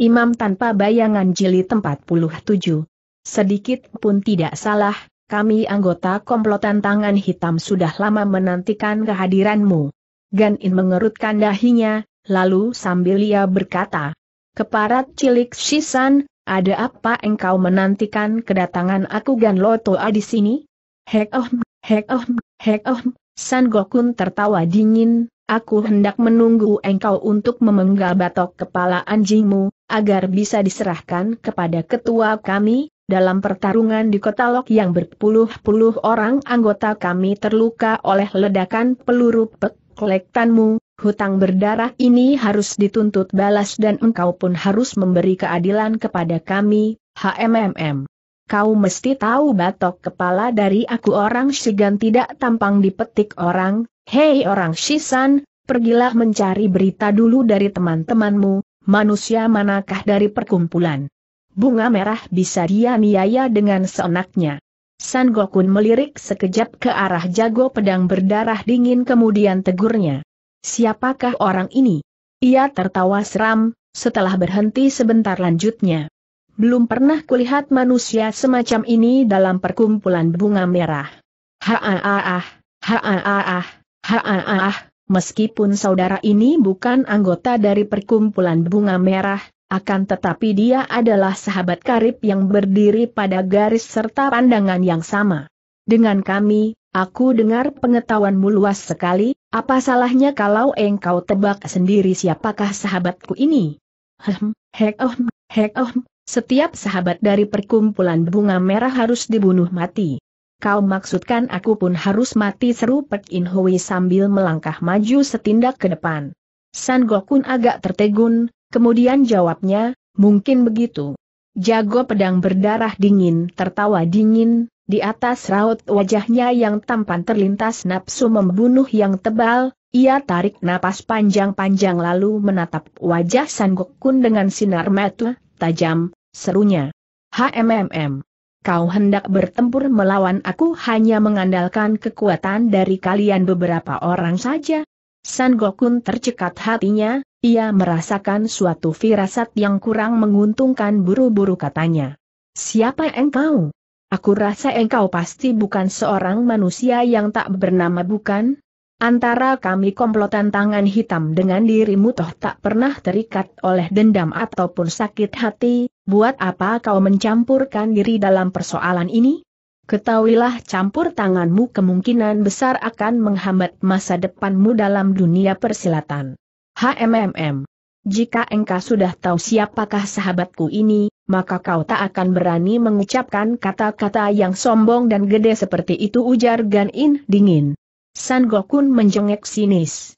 Imam tanpa bayangan puluh tujuh. Sedikit pun tidak salah, kami anggota komplotan tangan hitam sudah lama menantikan kehadiranmu. Gan In mengerutkan dahinya, lalu sambil ia berkata, Keparat cilik Shisan, ada apa engkau menantikan kedatangan aku Gan Lotoa ah, di sini? Hek oh, hek oh, hek oh, San Gokun tertawa dingin, aku hendak menunggu engkau untuk memenggal batok kepala anjingmu, agar bisa diserahkan kepada ketua kami, dalam pertarungan di kota Lok yang berpuluh-puluh orang anggota kami terluka oleh ledakan peluru peklektanmu, hutang berdarah ini harus dituntut balas dan engkau pun harus memberi keadilan kepada kami, HMMM. Kau mesti tahu batok kepala dari aku orang Shigan tidak tampang dipetik orang, hei orang Shisan, pergilah mencari berita dulu dari teman-temanmu, manusia manakah dari perkumpulan? Bunga merah bisa dia niaya dengan seenaknya. San Gokun melirik sekejap ke arah jago pedang berdarah dingin kemudian tegurnya. Siapakah orang ini? Ia tertawa seram, setelah berhenti sebentar lanjutnya. Belum pernah kulihat manusia semacam ini dalam perkumpulan bunga merah. Ha ah ah ah, ha ah ah ah, ha ah ah ah. Meskipun saudara ini bukan anggota dari perkumpulan bunga merah, akan tetapi dia adalah sahabat karib yang berdiri pada garis serta pandangan yang sama. Dengan kami, aku dengar pengetahuanmu luas sekali, apa salahnya kalau engkau tebak sendiri siapakah sahabatku ini? Hem, hek oh, hek oh, setiap sahabat dari perkumpulan bunga merah harus dibunuh mati. Kau maksudkan aku pun harus mati seru Pek In Hui sambil melangkah maju setindak ke depan. San Gokun agak tertegun, kemudian jawabnya, mungkin begitu. Jago pedang berdarah dingin tertawa dingin, di atas raut wajahnya yang tampan terlintas nafsu membunuh yang tebal, ia tarik napas panjang-panjang lalu menatap wajah San Gokun dengan sinar mata tajam, serunya. HMMM kau hendak bertempur melawan aku hanya mengandalkan kekuatan dari kalian beberapa orang saja. San Gokun tercekat hatinya, ia merasakan suatu firasat yang kurang menguntungkan buru-buru katanya. Siapa engkau? Aku rasa engkau pasti bukan seorang manusia yang tak bernama bukan? Antara kami komplotan tangan hitam dengan dirimu toh tak pernah terikat oleh dendam ataupun sakit hati, buat apa kau mencampurkan diri dalam persoalan ini? Ketahuilah campur tanganmu kemungkinan besar akan menghambat masa depanmu dalam dunia persilatan. HMMM. Jika engkau sudah tahu siapakah sahabatku ini, maka kau tak akan berani mengucapkan kata-kata yang sombong dan gede seperti itu ujar Gan In dingin. San Gokun menjengek sinis.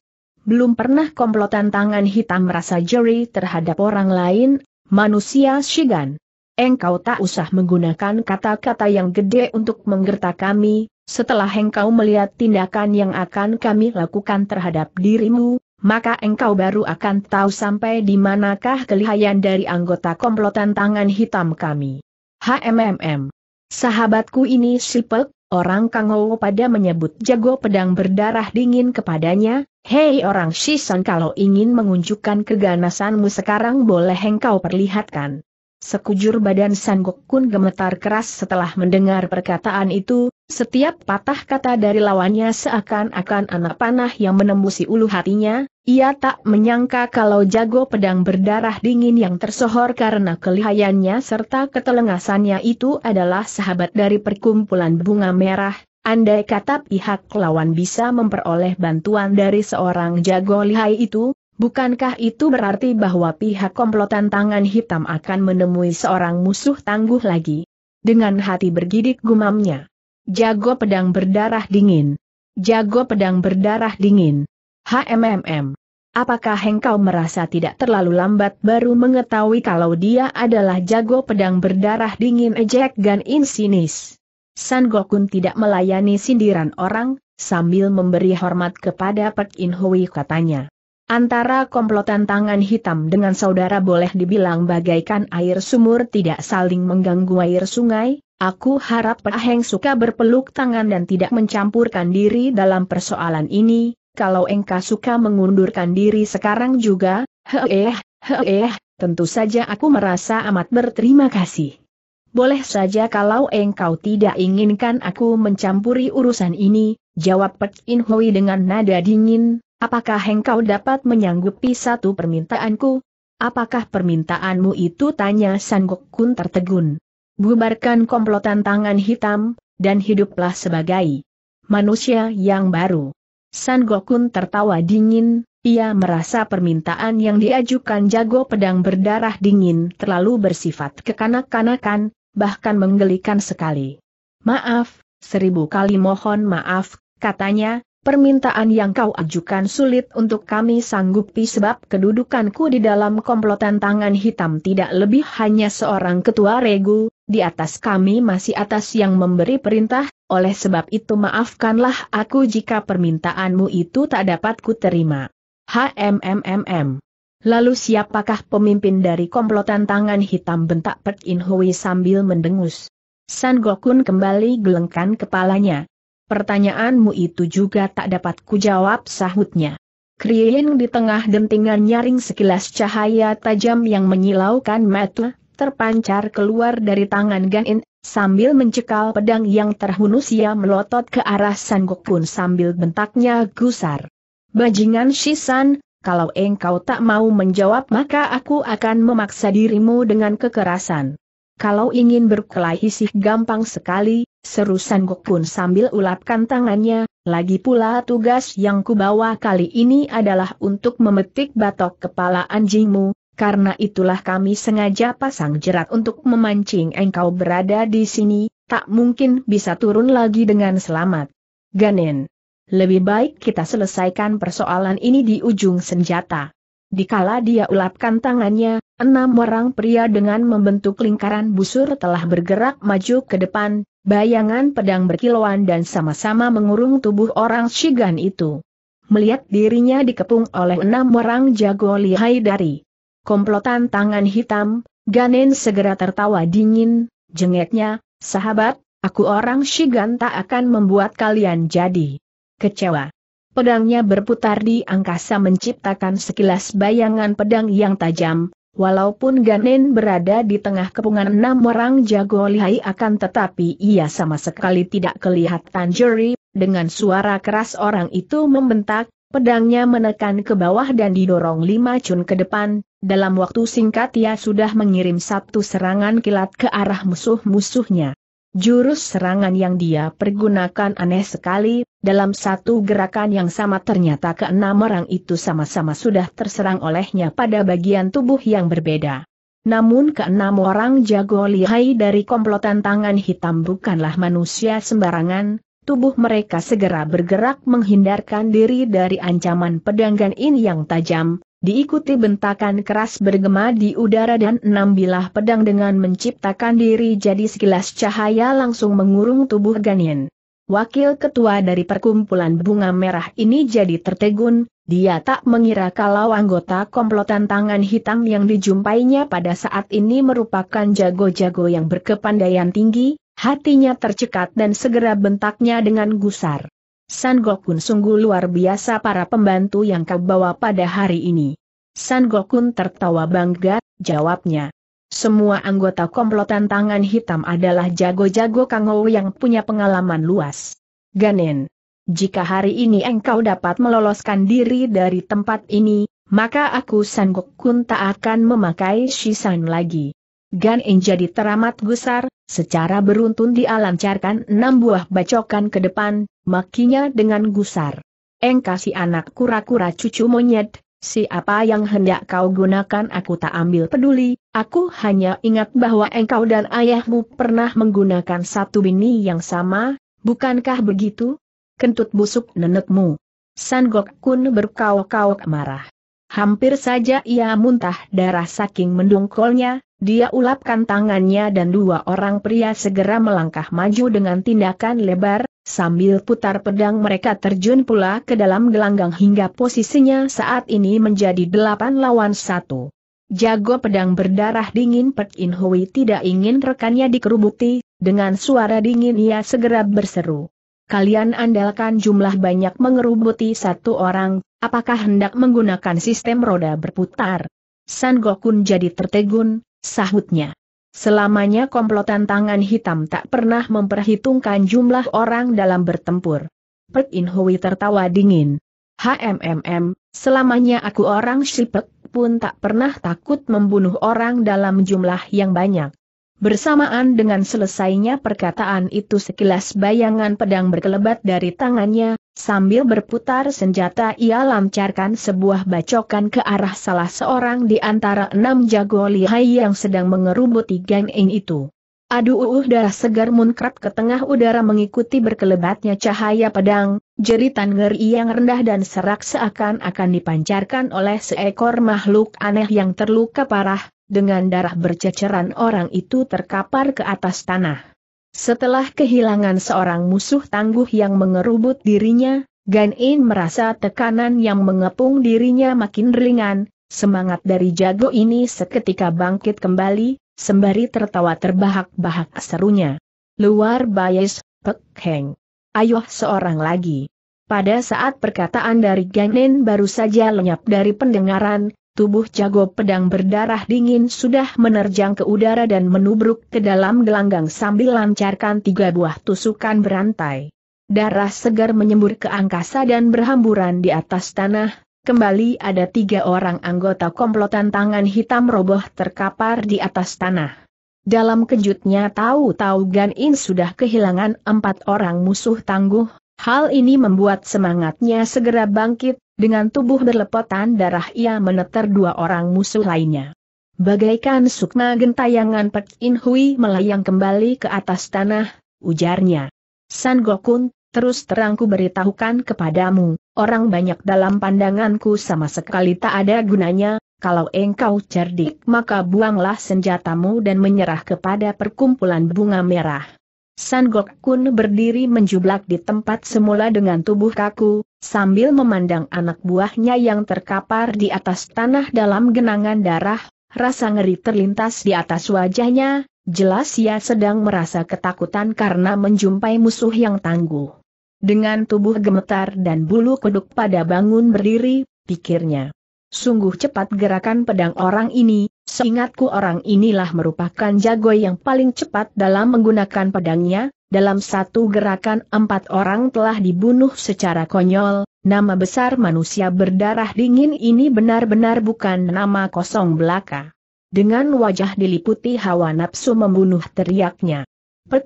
Belum pernah komplotan tangan hitam merasa jeri terhadap orang lain, manusia Shigan. Engkau tak usah menggunakan kata-kata yang gede untuk menggerta kami, setelah engkau melihat tindakan yang akan kami lakukan terhadap dirimu, maka engkau baru akan tahu sampai di manakah kelihayan dari anggota komplotan tangan hitam kami. HMMM. Sahabatku ini sipek, Orang Kangou pada menyebut jago pedang berdarah dingin kepadanya, Hei orang Shisan kalau ingin mengunjukkan keganasanmu sekarang boleh engkau perlihatkan. Sekujur badan Sanggok Kun gemetar keras setelah mendengar perkataan itu, setiap patah kata dari lawannya seakan-akan anak panah yang menembusi ulu hatinya, ia tak menyangka kalau jago pedang berdarah dingin yang tersohor karena kelihayannya serta ketelengasannya itu adalah sahabat dari perkumpulan bunga merah, andai kata pihak lawan bisa memperoleh bantuan dari seorang jago lihai itu, bukankah itu berarti bahwa pihak komplotan tangan hitam akan menemui seorang musuh tangguh lagi? Dengan hati bergidik gumamnya. Jago pedang berdarah dingin. Jago pedang berdarah dingin. HMMM. Apakah engkau merasa tidak terlalu lambat baru mengetahui kalau dia adalah jago pedang berdarah dingin ejek Gan insinis? San Gokun tidak melayani sindiran orang, sambil memberi hormat kepada Pek In Hui katanya. Antara komplotan tangan hitam dengan saudara boleh dibilang bagaikan air sumur tidak saling mengganggu air sungai, aku harap Pak Heng suka berpeluk tangan dan tidak mencampurkan diri dalam persoalan ini, kalau engkau suka mengundurkan diri sekarang juga, heeh, heeh, tentu saja aku merasa amat berterima kasih. Boleh saja kalau engkau tidak inginkan aku mencampuri urusan ini, jawab Pek In Hui dengan nada dingin, apakah engkau dapat menyanggupi satu permintaanku? Apakah permintaanmu itu tanya Sanggok Kun tertegun. Bubarkan komplotan tangan hitam, dan hiduplah sebagai manusia yang baru. San Gokun tertawa dingin, ia merasa permintaan yang diajukan jago pedang berdarah dingin terlalu bersifat kekanak-kanakan, bahkan menggelikan sekali. Maaf, seribu kali mohon maaf, katanya, permintaan yang kau ajukan sulit untuk kami sanggupi sebab kedudukanku di dalam komplotan tangan hitam tidak lebih hanya seorang ketua regu, di atas kami masih atas yang memberi perintah, oleh sebab itu maafkanlah aku jika permintaanmu itu tak dapat terima. HMMMM. Lalu siapakah pemimpin dari komplotan tangan hitam bentak Pek In Hui sambil mendengus? San Gokun kembali gelengkan kepalanya. Pertanyaanmu itu juga tak dapat jawab, sahutnya. Krien di tengah dentingan nyaring sekilas cahaya tajam yang menyilaukan mata, terpancar keluar dari tangan Gan In. Sambil mencekal pedang yang terhunus ia melotot ke arah Sanggokun sambil bentaknya gusar. Bajingan Shisan, kalau engkau tak mau menjawab maka aku akan memaksa dirimu dengan kekerasan. Kalau ingin berkelahi sih gampang sekali, seru Sanggokun sambil ulapkan tangannya, lagi pula tugas yang kubawa kali ini adalah untuk memetik batok kepala anjingmu, karena itulah kami sengaja pasang jerat untuk memancing engkau berada di sini, tak mungkin bisa turun lagi dengan selamat. Ganen. Lebih baik kita selesaikan persoalan ini di ujung senjata. Dikala dia ulapkan tangannya, enam orang pria dengan membentuk lingkaran busur telah bergerak maju ke depan, bayangan pedang berkilauan dan sama-sama mengurung tubuh orang Shigan itu. Melihat dirinya dikepung oleh enam orang jago lihai dari komplotan tangan hitam, Ganen segera tertawa dingin, jengeknya, sahabat, aku orang Shigan tak akan membuat kalian jadi kecewa. Pedangnya berputar di angkasa menciptakan sekilas bayangan pedang yang tajam, walaupun Ganen berada di tengah kepungan enam orang jago lihai akan tetapi ia sama sekali tidak kelihatan juri, dengan suara keras orang itu membentak, pedangnya menekan ke bawah dan didorong lima cun ke depan, dalam waktu singkat ia sudah mengirim satu serangan kilat ke arah musuh-musuhnya. Jurus serangan yang dia pergunakan aneh sekali, dalam satu gerakan yang sama ternyata keenam orang itu sama-sama sudah terserang olehnya pada bagian tubuh yang berbeda. Namun keenam orang jago lihai dari komplotan tangan hitam bukanlah manusia sembarangan, tubuh mereka segera bergerak menghindarkan diri dari ancaman pedanggan ini yang tajam, diikuti bentakan keras bergema di udara dan enam bilah pedang dengan menciptakan diri jadi sekilas cahaya langsung mengurung tubuh Ganyen. Wakil ketua dari perkumpulan bunga merah ini jadi tertegun, dia tak mengira kalau anggota komplotan tangan hitam yang dijumpainya pada saat ini merupakan jago-jago yang berkepandaian tinggi, hatinya tercekat dan segera bentaknya dengan gusar. San Gokun sungguh luar biasa para pembantu yang kau bawa pada hari ini. San Gokun tertawa bangga, jawabnya. Semua anggota komplotan tangan hitam adalah jago-jago Kangou yang punya pengalaman luas. Ganen, jika hari ini engkau dapat meloloskan diri dari tempat ini, maka aku San Gokun tak akan memakai Shisan lagi. Ganen jadi teramat gusar, Secara beruntun dialancarkan enam buah bacokan ke depan, makinya dengan gusar. Engkau si anak kura-kura cucu monyet, siapa yang hendak kau gunakan aku tak ambil peduli, aku hanya ingat bahwa engkau dan ayahmu pernah menggunakan satu bini yang sama, bukankah begitu? Kentut busuk nenekmu. Gok kun berkau-kau marah. Hampir saja ia muntah darah saking mendungkolnya, dia ulapkan tangannya dan dua orang pria segera melangkah maju dengan tindakan lebar, sambil putar pedang mereka terjun pula ke dalam gelanggang hingga posisinya saat ini menjadi delapan lawan satu. Jago pedang berdarah dingin Pek In Hui tidak ingin rekannya dikerubuti, dengan suara dingin ia segera berseru. Kalian andalkan jumlah banyak mengerubuti satu orang, apakah hendak menggunakan sistem roda berputar? San Gokun jadi tertegun, Sahutnya. Selamanya komplotan tangan hitam tak pernah memperhitungkan jumlah orang dalam bertempur. Pek In Hui tertawa dingin. HMMM, selamanya aku orang Shipek pun tak pernah takut membunuh orang dalam jumlah yang banyak. Bersamaan dengan selesainya perkataan itu sekilas bayangan pedang berkelebat dari tangannya, sambil berputar senjata ia lancarkan sebuah bacokan ke arah salah seorang di antara enam jago lihai yang sedang mengerubuti geng In itu. Aduh darah segar munkrat ke tengah udara mengikuti berkelebatnya cahaya pedang, jeritan ngeri yang rendah dan serak seakan-akan dipancarkan oleh seekor makhluk aneh yang terluka parah, dengan darah berceceran orang itu terkapar ke atas tanah. Setelah kehilangan seorang musuh tangguh yang mengerubut dirinya, Gan In merasa tekanan yang mengepung dirinya makin ringan, semangat dari jago ini seketika bangkit kembali, sembari tertawa terbahak-bahak serunya. Luar bias, Pek Heng. Ayuh seorang lagi. Pada saat perkataan dari Ganin baru saja lenyap dari pendengaran, tubuh jago pedang berdarah dingin sudah menerjang ke udara dan menubruk ke dalam gelanggang sambil lancarkan tiga buah tusukan berantai. Darah segar menyembur ke angkasa dan berhamburan di atas tanah, kembali ada tiga orang anggota komplotan tangan hitam roboh terkapar di atas tanah. Dalam kejutnya tahu-tahu Gan In sudah kehilangan empat orang musuh tangguh, hal ini membuat semangatnya segera bangkit, dengan tubuh berlepotan darah ia meneter dua orang musuh lainnya. Bagaikan sukma gentayangan Pek In Hui melayang kembali ke atas tanah, ujarnya. San Gokun, terus terangku beritahukan kepadamu, orang banyak dalam pandanganku sama sekali tak ada gunanya, kalau engkau cerdik maka buanglah senjatamu dan menyerah kepada perkumpulan bunga merah. San Kun berdiri menjublak di tempat semula dengan tubuh kaku, sambil memandang anak buahnya yang terkapar di atas tanah dalam genangan darah, rasa ngeri terlintas di atas wajahnya, jelas ia sedang merasa ketakutan karena menjumpai musuh yang tangguh. Dengan tubuh gemetar dan bulu kuduk pada bangun berdiri, pikirnya. Sungguh cepat gerakan pedang orang ini, seingatku orang inilah merupakan jago yang paling cepat dalam menggunakan pedangnya, dalam satu gerakan empat orang telah dibunuh secara konyol, nama besar manusia berdarah dingin ini benar-benar bukan nama kosong belaka. Dengan wajah diliputi hawa nafsu membunuh teriaknya. Pet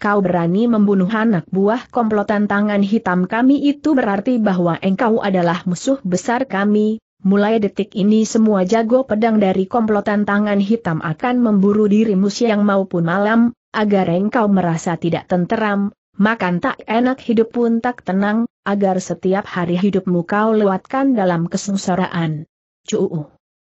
kau berani membunuh anak buah komplotan tangan hitam kami itu berarti bahwa engkau adalah musuh besar kami, mulai detik ini semua jago pedang dari komplotan tangan hitam akan memburu dirimu siang maupun malam, agar engkau merasa tidak tenteram, makan tak enak hidup pun tak tenang, agar setiap hari hidupmu kau lewatkan dalam kesengsaraan. Cuu.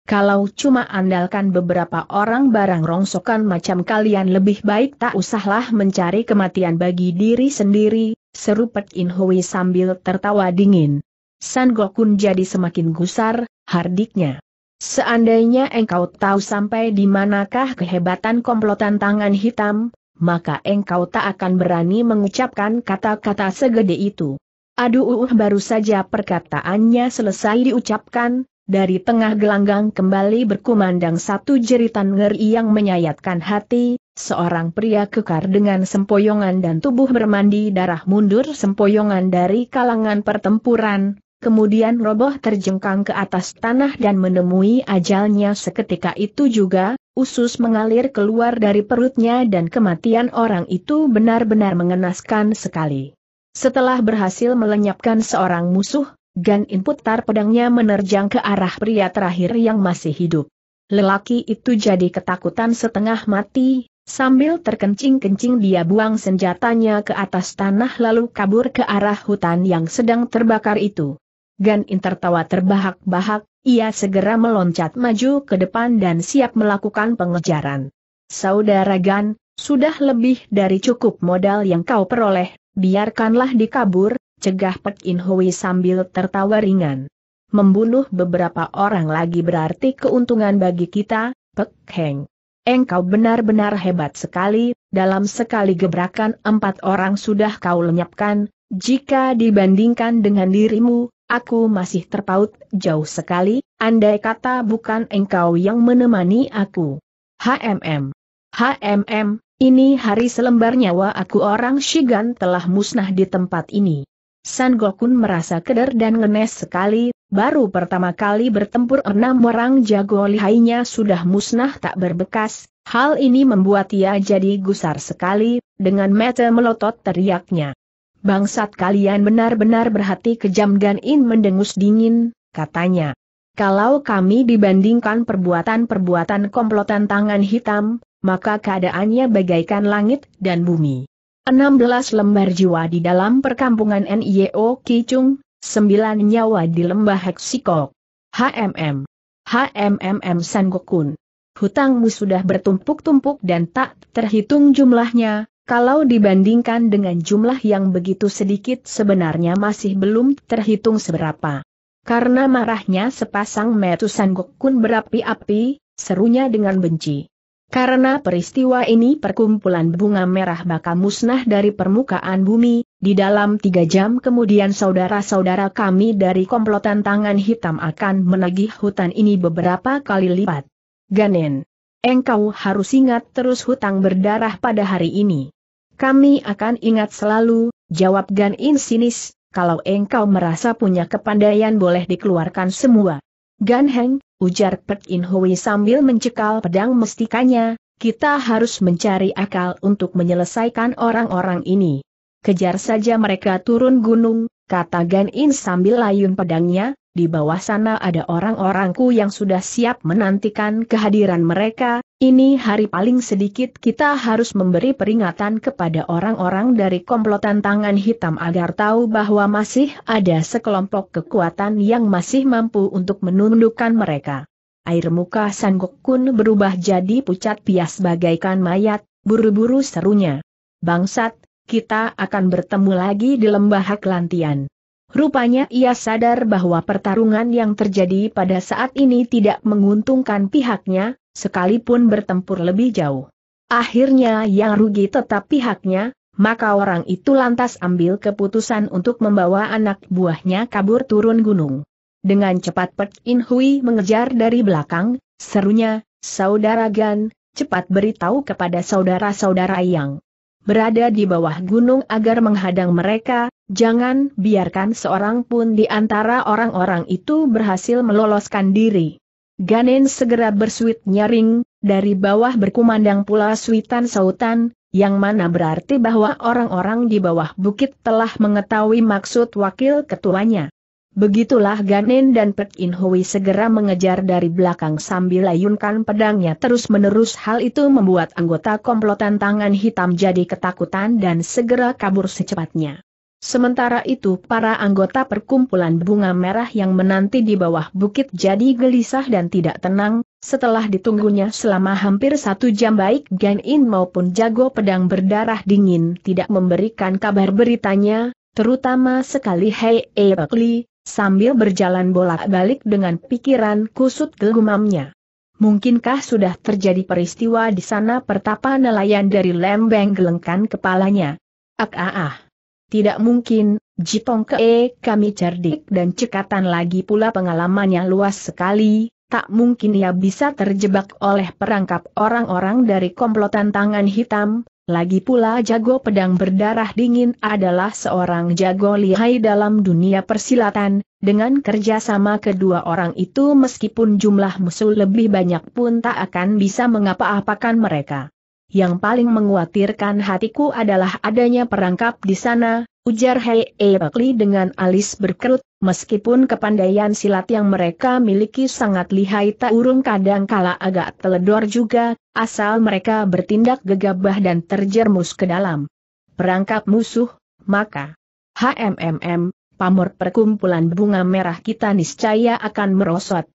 Kalau cuma andalkan beberapa orang barang rongsokan macam kalian lebih baik tak usahlah mencari kematian bagi diri sendiri, seru Pek In Hui sambil tertawa dingin. San Gokun jadi semakin gusar, hardiknya. Seandainya engkau tahu sampai di manakah kehebatan komplotan tangan hitam, maka engkau tak akan berani mengucapkan kata-kata segede itu. Aduh uh, uh, baru saja perkataannya selesai diucapkan, dari tengah gelanggang kembali berkumandang satu jeritan ngeri yang menyayatkan hati, seorang pria kekar dengan sempoyongan dan tubuh bermandi darah mundur sempoyongan dari kalangan pertempuran, kemudian roboh terjengkang ke atas tanah dan menemui ajalnya seketika itu juga, usus mengalir keluar dari perutnya dan kematian orang itu benar-benar mengenaskan sekali. Setelah berhasil melenyapkan seorang musuh, Gan Inputar pedangnya menerjang ke arah pria terakhir yang masih hidup. Lelaki itu jadi ketakutan setengah mati, sambil terkencing-kencing dia buang senjatanya ke atas tanah lalu kabur ke arah hutan yang sedang terbakar itu. Gan In tertawa terbahak-bahak, ia segera meloncat maju ke depan dan siap melakukan pengejaran. Saudara Gan, sudah lebih dari cukup modal yang kau peroleh, biarkanlah dikabur, cegah Pek In Hui sambil tertawa ringan. Membunuh beberapa orang lagi berarti keuntungan bagi kita, Pek Heng. Engkau benar-benar hebat sekali, dalam sekali gebrakan empat orang sudah kau lenyapkan, jika dibandingkan dengan dirimu, aku masih terpaut jauh sekali, andai kata bukan engkau yang menemani aku. HMM. HMM, ini hari selembar nyawa aku orang Shigan telah musnah di tempat ini. San Gokun merasa keder dan ngenes sekali, baru pertama kali bertempur enam orang jago lihainya sudah musnah tak berbekas, hal ini membuat ia jadi gusar sekali, dengan mata melotot teriaknya. Bangsat kalian benar-benar berhati kejam dan In mendengus dingin, katanya. Kalau kami dibandingkan perbuatan-perbuatan komplotan tangan hitam, maka keadaannya bagaikan langit dan bumi. 16 lembar jiwa di dalam perkampungan NIO Kicung, 9 nyawa di lembah Heksikok. HMM. HMMM Sangokun. Hutangmu sudah bertumpuk-tumpuk dan tak terhitung jumlahnya, kalau dibandingkan dengan jumlah yang begitu sedikit sebenarnya masih belum terhitung seberapa. Karena marahnya sepasang sanggok kun berapi-api, serunya dengan benci. Karena peristiwa ini perkumpulan bunga merah bakal musnah dari permukaan bumi, di dalam tiga jam kemudian saudara-saudara kami dari komplotan tangan hitam akan menagih hutan ini beberapa kali lipat. Ganen. Engkau harus ingat terus hutang berdarah pada hari ini. Kami akan ingat selalu, jawab Gan In sinis, kalau engkau merasa punya kepandaian boleh dikeluarkan semua. Gan Heng, ujar Pek In Hui sambil mencekal pedang mestikanya, kita harus mencari akal untuk menyelesaikan orang-orang ini. Kejar saja mereka turun gunung, kata Gan In sambil layun pedangnya, di bawah sana ada orang-orangku yang sudah siap menantikan kehadiran mereka, ini hari paling sedikit kita harus memberi peringatan kepada orang-orang dari komplotan tangan hitam agar tahu bahwa masih ada sekelompok kekuatan yang masih mampu untuk menundukkan mereka. Air muka Sanggok Kun berubah jadi pucat pias bagaikan mayat, buru-buru serunya. Bangsat, kita akan bertemu lagi di lembah haklantian. Rupanya ia sadar bahwa pertarungan yang terjadi pada saat ini tidak menguntungkan pihaknya, sekalipun bertempur lebih jauh. Akhirnya yang rugi tetap pihaknya, maka orang itu lantas ambil keputusan untuk membawa anak buahnya kabur turun gunung. Dengan cepat Pek In Hui mengejar dari belakang, serunya, Saudara Gan, cepat beritahu kepada saudara-saudara yang berada di bawah gunung agar menghadang mereka, jangan biarkan seorang pun di antara orang-orang itu berhasil meloloskan diri. Ganen segera bersuit nyaring, dari bawah berkumandang pula suitan sautan, yang mana berarti bahwa orang-orang di bawah bukit telah mengetahui maksud wakil ketuanya. Begitulah Ganen dan Pek In Hui segera mengejar dari belakang sambil layunkan pedangnya terus-menerus hal itu membuat anggota komplotan tangan hitam jadi ketakutan dan segera kabur secepatnya. Sementara itu para anggota perkumpulan bunga merah yang menanti di bawah bukit jadi gelisah dan tidak tenang, setelah ditunggunya selama hampir satu jam baik Gan In maupun jago pedang berdarah dingin tidak memberikan kabar beritanya, terutama sekali Hei Eokli, sambil berjalan bolak-balik dengan pikiran kusut gegumamnya. Mungkinkah sudah terjadi peristiwa di sana pertapa nelayan dari lembeng gelengkan kepalanya? Ak ah ah. Tidak mungkin, Jipong Kee eh, kami cerdik dan cekatan lagi pula pengalamannya luas sekali, tak mungkin ia bisa terjebak oleh perangkap orang-orang dari komplotan tangan hitam, lagi pula jago pedang berdarah dingin adalah seorang jago lihai dalam dunia persilatan, dengan kerjasama kedua orang itu meskipun jumlah musuh lebih banyak pun tak akan bisa mengapa-apakan mereka. Yang paling menguatirkan hatiku adalah adanya perangkap di sana, Ujar Hei Bakli dengan alis berkerut, meskipun kepandaian silat yang mereka miliki sangat lihai tak urung kadang kala agak teledor juga, asal mereka bertindak gegabah dan terjermus ke dalam perangkap musuh, maka HMMM, pamor perkumpulan bunga merah kita niscaya akan merosot.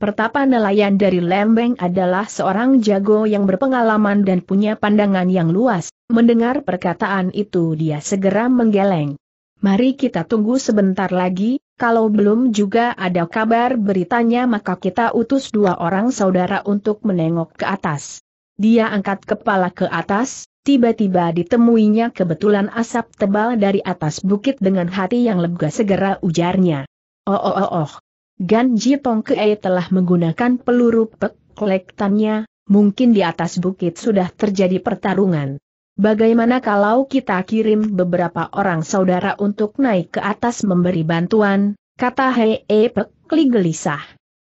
Pertapa nelayan dari Lembeng adalah seorang jago yang berpengalaman dan punya pandangan yang luas. Mendengar perkataan itu dia segera menggeleng. Mari kita tunggu sebentar lagi, kalau belum juga ada kabar beritanya maka kita utus dua orang saudara untuk menengok ke atas. Dia angkat kepala ke atas, tiba-tiba ditemuinya kebetulan asap tebal dari atas bukit dengan hati yang lega segera ujarnya. Oh oh oh oh. Gan Ji telah menggunakan peluru peklektannya, mungkin di atas bukit sudah terjadi pertarungan. Bagaimana kalau kita kirim beberapa orang saudara untuk naik ke atas memberi bantuan, kata Hei e Pekli gelisah.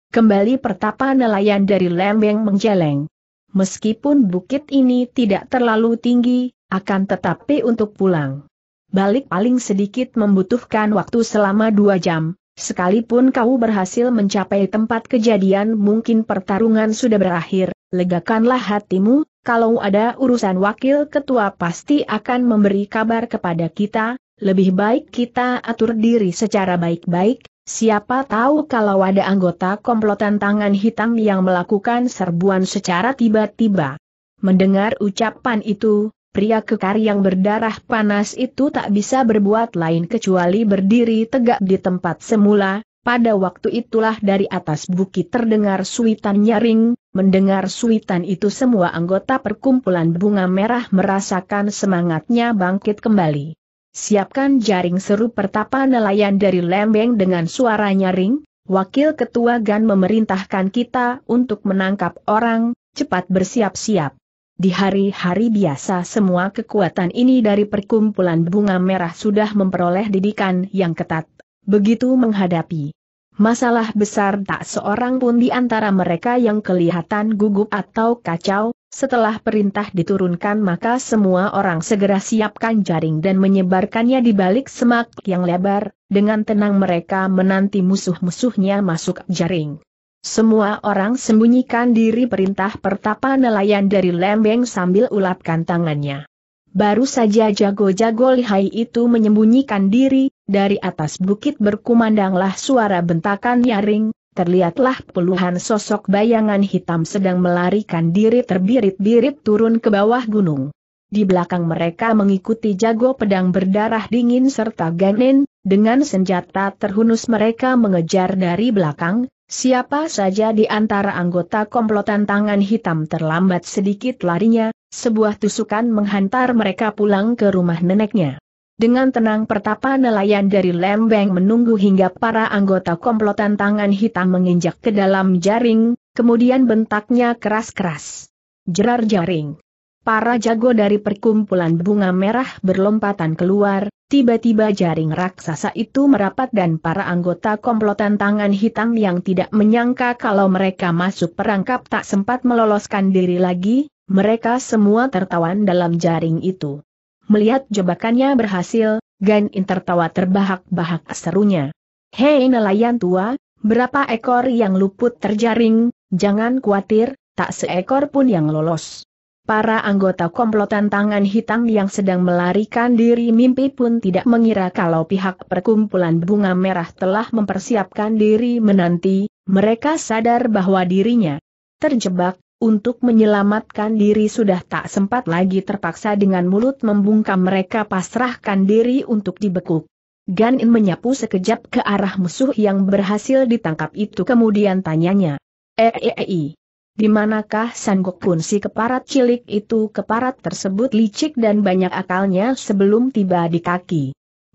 Kembali pertapa nelayan dari lembeng menjeleng. Meskipun bukit ini tidak terlalu tinggi, akan tetapi untuk pulang balik paling sedikit membutuhkan waktu selama dua jam, Sekalipun kau berhasil mencapai tempat kejadian mungkin pertarungan sudah berakhir, legakanlah hatimu, kalau ada urusan wakil ketua pasti akan memberi kabar kepada kita, lebih baik kita atur diri secara baik-baik, siapa tahu kalau ada anggota komplotan tangan hitam yang melakukan serbuan secara tiba-tiba. Mendengar ucapan itu, pria kekar yang berdarah panas itu tak bisa berbuat lain kecuali berdiri tegak di tempat semula, pada waktu itulah dari atas bukit terdengar suitan nyaring, mendengar suitan itu semua anggota perkumpulan bunga merah merasakan semangatnya bangkit kembali. Siapkan jaring seru pertapa nelayan dari lembeng dengan suara nyaring, wakil ketua GAN memerintahkan kita untuk menangkap orang, cepat bersiap-siap. Di hari-hari biasa semua kekuatan ini dari perkumpulan bunga merah sudah memperoleh didikan yang ketat, begitu menghadapi masalah besar tak seorang pun di antara mereka yang kelihatan gugup atau kacau, setelah perintah diturunkan maka semua orang segera siapkan jaring dan menyebarkannya di balik semak yang lebar, dengan tenang mereka menanti musuh-musuhnya masuk jaring. Semua orang sembunyikan diri perintah pertapa nelayan dari lembeng sambil ulapkan tangannya. Baru saja jago-jago lihai itu menyembunyikan diri, dari atas bukit berkumandanglah suara bentakan nyaring, terlihatlah puluhan sosok bayangan hitam sedang melarikan diri terbirit-birit turun ke bawah gunung. Di belakang mereka mengikuti jago pedang berdarah dingin serta ganen, dengan senjata terhunus mereka mengejar dari belakang, Siapa saja di antara anggota komplotan tangan hitam terlambat sedikit larinya, sebuah tusukan menghantar mereka pulang ke rumah neneknya. Dengan tenang pertapa nelayan dari Lembeng menunggu hingga para anggota komplotan tangan hitam menginjak ke dalam jaring, kemudian bentaknya keras-keras. Jerar jaring. Para jago dari perkumpulan bunga merah berlompatan keluar, tiba-tiba jaring raksasa itu merapat dan para anggota komplotan tangan hitam yang tidak menyangka kalau mereka masuk perangkap tak sempat meloloskan diri lagi, mereka semua tertawan dalam jaring itu. Melihat jebakannya berhasil, Gan In tertawa terbahak-bahak serunya. Hei nelayan tua, berapa ekor yang luput terjaring, jangan khawatir, tak seekor pun yang lolos. Para anggota komplotan tangan hitam yang sedang melarikan diri mimpi pun tidak mengira kalau pihak perkumpulan bunga merah telah mempersiapkan diri menanti, mereka sadar bahwa dirinya terjebak, untuk menyelamatkan diri sudah tak sempat lagi terpaksa dengan mulut membungkam mereka pasrahkan diri untuk dibekuk. Gan menyapu sekejap ke arah musuh yang berhasil ditangkap itu kemudian tanyanya. Eei, eh, eh, eh, -e -e di manakah sanggup pun si keparat cilik itu keparat tersebut licik dan banyak akalnya sebelum tiba di kaki.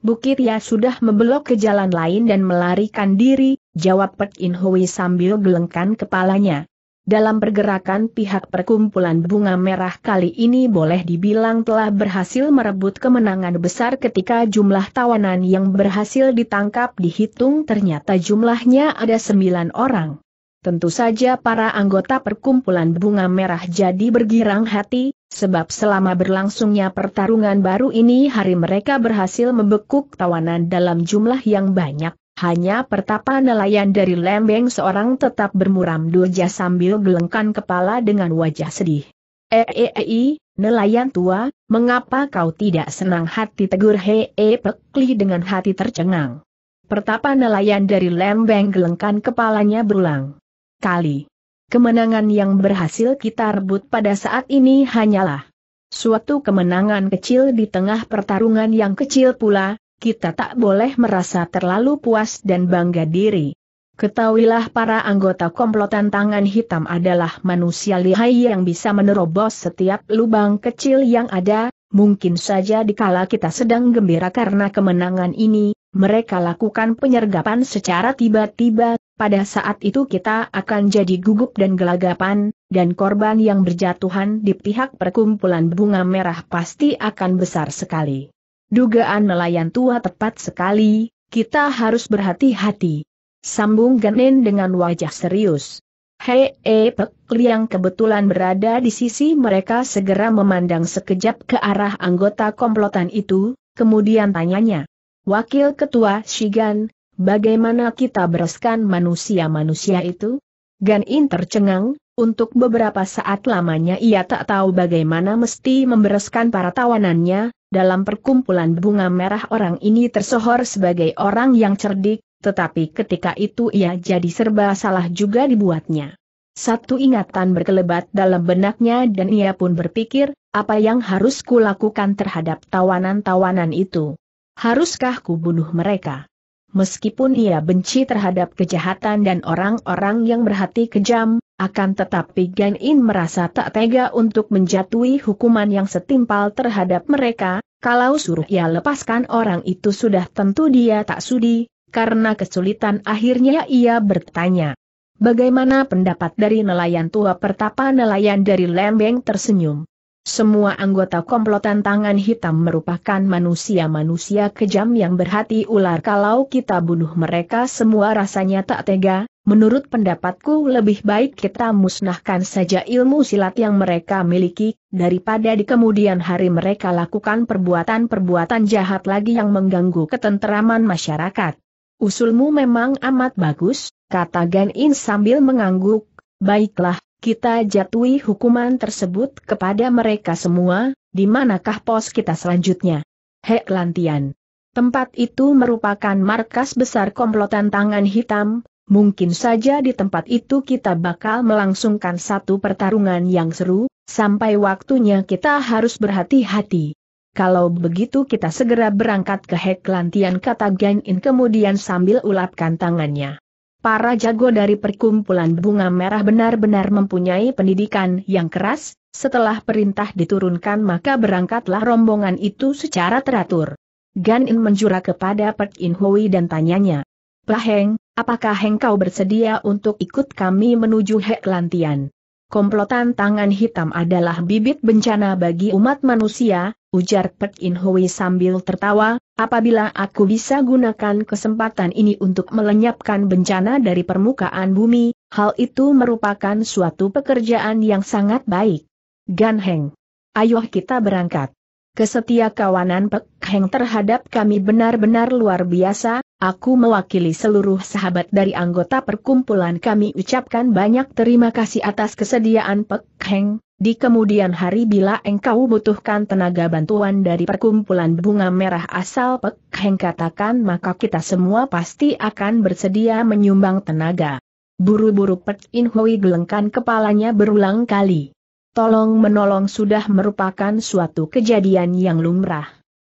Bukit ya sudah membelok ke jalan lain dan melarikan diri, jawab Pek In Hui sambil gelengkan kepalanya. Dalam pergerakan pihak perkumpulan bunga merah kali ini boleh dibilang telah berhasil merebut kemenangan besar ketika jumlah tawanan yang berhasil ditangkap dihitung ternyata jumlahnya ada sembilan orang. Tentu saja para anggota perkumpulan bunga merah jadi bergirang hati, sebab selama berlangsungnya pertarungan baru ini hari mereka berhasil membekuk tawanan dalam jumlah yang banyak, hanya pertapa nelayan dari Lembeng seorang tetap bermuram durja sambil gelengkan kepala dengan wajah sedih. Eei, eh, -e eh, eh, nelayan tua, mengapa kau tidak senang hati tegur Hee Pekli dengan hati tercengang? Pertapa nelayan dari Lembeng gelengkan kepalanya berulang kali. Kemenangan yang berhasil kita rebut pada saat ini hanyalah suatu kemenangan kecil di tengah pertarungan yang kecil pula, kita tak boleh merasa terlalu puas dan bangga diri. Ketahuilah para anggota komplotan tangan hitam adalah manusia lihai yang bisa menerobos setiap lubang kecil yang ada, mungkin saja dikala kita sedang gembira karena kemenangan ini, mereka lakukan penyergapan secara tiba-tiba, pada saat itu kita akan jadi gugup dan gelagapan, dan korban yang berjatuhan di pihak perkumpulan bunga merah pasti akan besar sekali. Dugaan nelayan tua tepat sekali, kita harus berhati-hati. Sambung Ganen dengan wajah serius. Hei Epek, Pek yang kebetulan berada di sisi mereka segera memandang sekejap ke arah anggota komplotan itu, kemudian tanyanya. Wakil Ketua Shigan, Bagaimana kita bereskan manusia-manusia itu? Gan In tercengang, untuk beberapa saat lamanya ia tak tahu bagaimana mesti membereskan para tawanannya, dalam perkumpulan bunga merah orang ini tersohor sebagai orang yang cerdik, tetapi ketika itu ia jadi serba salah juga dibuatnya. Satu ingatan berkelebat dalam benaknya dan ia pun berpikir, apa yang harus kulakukan terhadap tawanan-tawanan itu? Haruskah kubunuh mereka? meskipun ia benci terhadap kejahatan dan orang-orang yang berhati kejam, akan tetapi Gan In merasa tak tega untuk menjatuhi hukuman yang setimpal terhadap mereka, kalau suruh ia lepaskan orang itu sudah tentu dia tak sudi, karena kesulitan akhirnya ia bertanya. Bagaimana pendapat dari nelayan tua pertapa nelayan dari Lembeng tersenyum? Semua anggota komplotan tangan hitam merupakan manusia-manusia kejam yang berhati ular kalau kita bunuh mereka semua rasanya tak tega, menurut pendapatku lebih baik kita musnahkan saja ilmu silat yang mereka miliki, daripada di kemudian hari mereka lakukan perbuatan-perbuatan jahat lagi yang mengganggu ketenteraman masyarakat. Usulmu memang amat bagus, kata Gan In sambil mengangguk, baiklah, kita jatuhi hukuman tersebut kepada mereka semua, di manakah pos kita selanjutnya? Hek Lantian. Tempat itu merupakan markas besar komplotan tangan hitam, mungkin saja di tempat itu kita bakal melangsungkan satu pertarungan yang seru, sampai waktunya kita harus berhati-hati. Kalau begitu kita segera berangkat ke Heklantian kata Gain In kemudian sambil ulapkan tangannya. Para jago dari perkumpulan bunga merah benar-benar mempunyai pendidikan yang keras, setelah perintah diturunkan maka berangkatlah rombongan itu secara teratur. Gan In menjura kepada Pek In Hui dan tanyanya. Pak Heng, apakah Heng kau bersedia untuk ikut kami menuju Hek Lantian? Komplotan tangan hitam adalah bibit bencana bagi umat manusia, ujar Pek In Hui sambil tertawa, apabila aku bisa gunakan kesempatan ini untuk melenyapkan bencana dari permukaan bumi, hal itu merupakan suatu pekerjaan yang sangat baik. Gan Heng. Ayo kita berangkat. Kesetia kawanan Pek Heng terhadap kami benar-benar luar biasa, aku mewakili seluruh sahabat dari anggota perkumpulan kami ucapkan banyak terima kasih atas kesediaan Pek Heng, di kemudian hari bila engkau butuhkan tenaga bantuan dari perkumpulan bunga merah asal Pek Heng katakan maka kita semua pasti akan bersedia menyumbang tenaga. Buru-buru Pek In Hui gelengkan kepalanya berulang kali. Tolong menolong sudah merupakan suatu kejadian yang lumrah.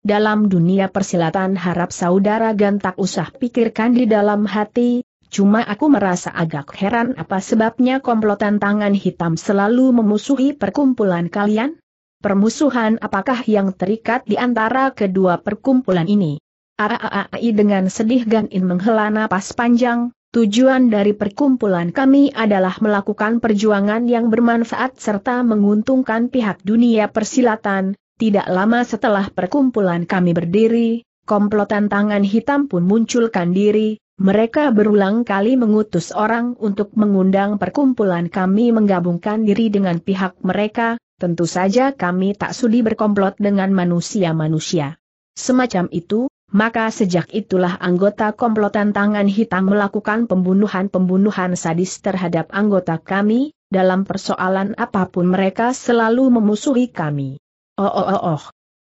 Dalam dunia persilatan harap saudara gantak usah pikirkan di dalam hati, Cuma aku merasa agak heran apa sebabnya komplotan tangan hitam selalu memusuhi perkumpulan kalian? Permusuhan apakah yang terikat di antara kedua perkumpulan ini? Aaai dengan sedih Ganin menghela napas panjang, Tujuan dari perkumpulan kami adalah melakukan perjuangan yang bermanfaat serta menguntungkan pihak dunia persilatan. Tidak lama setelah perkumpulan kami berdiri, komplotan tangan hitam pun munculkan diri, mereka berulang kali mengutus orang untuk mengundang perkumpulan kami menggabungkan diri dengan pihak mereka, tentu saja kami tak sudi berkomplot dengan manusia-manusia. Semacam itu, maka sejak itulah anggota komplotan tangan hitam melakukan pembunuhan-pembunuhan sadis terhadap anggota kami, dalam persoalan apapun mereka selalu memusuhi kami. Oh oh oh oh,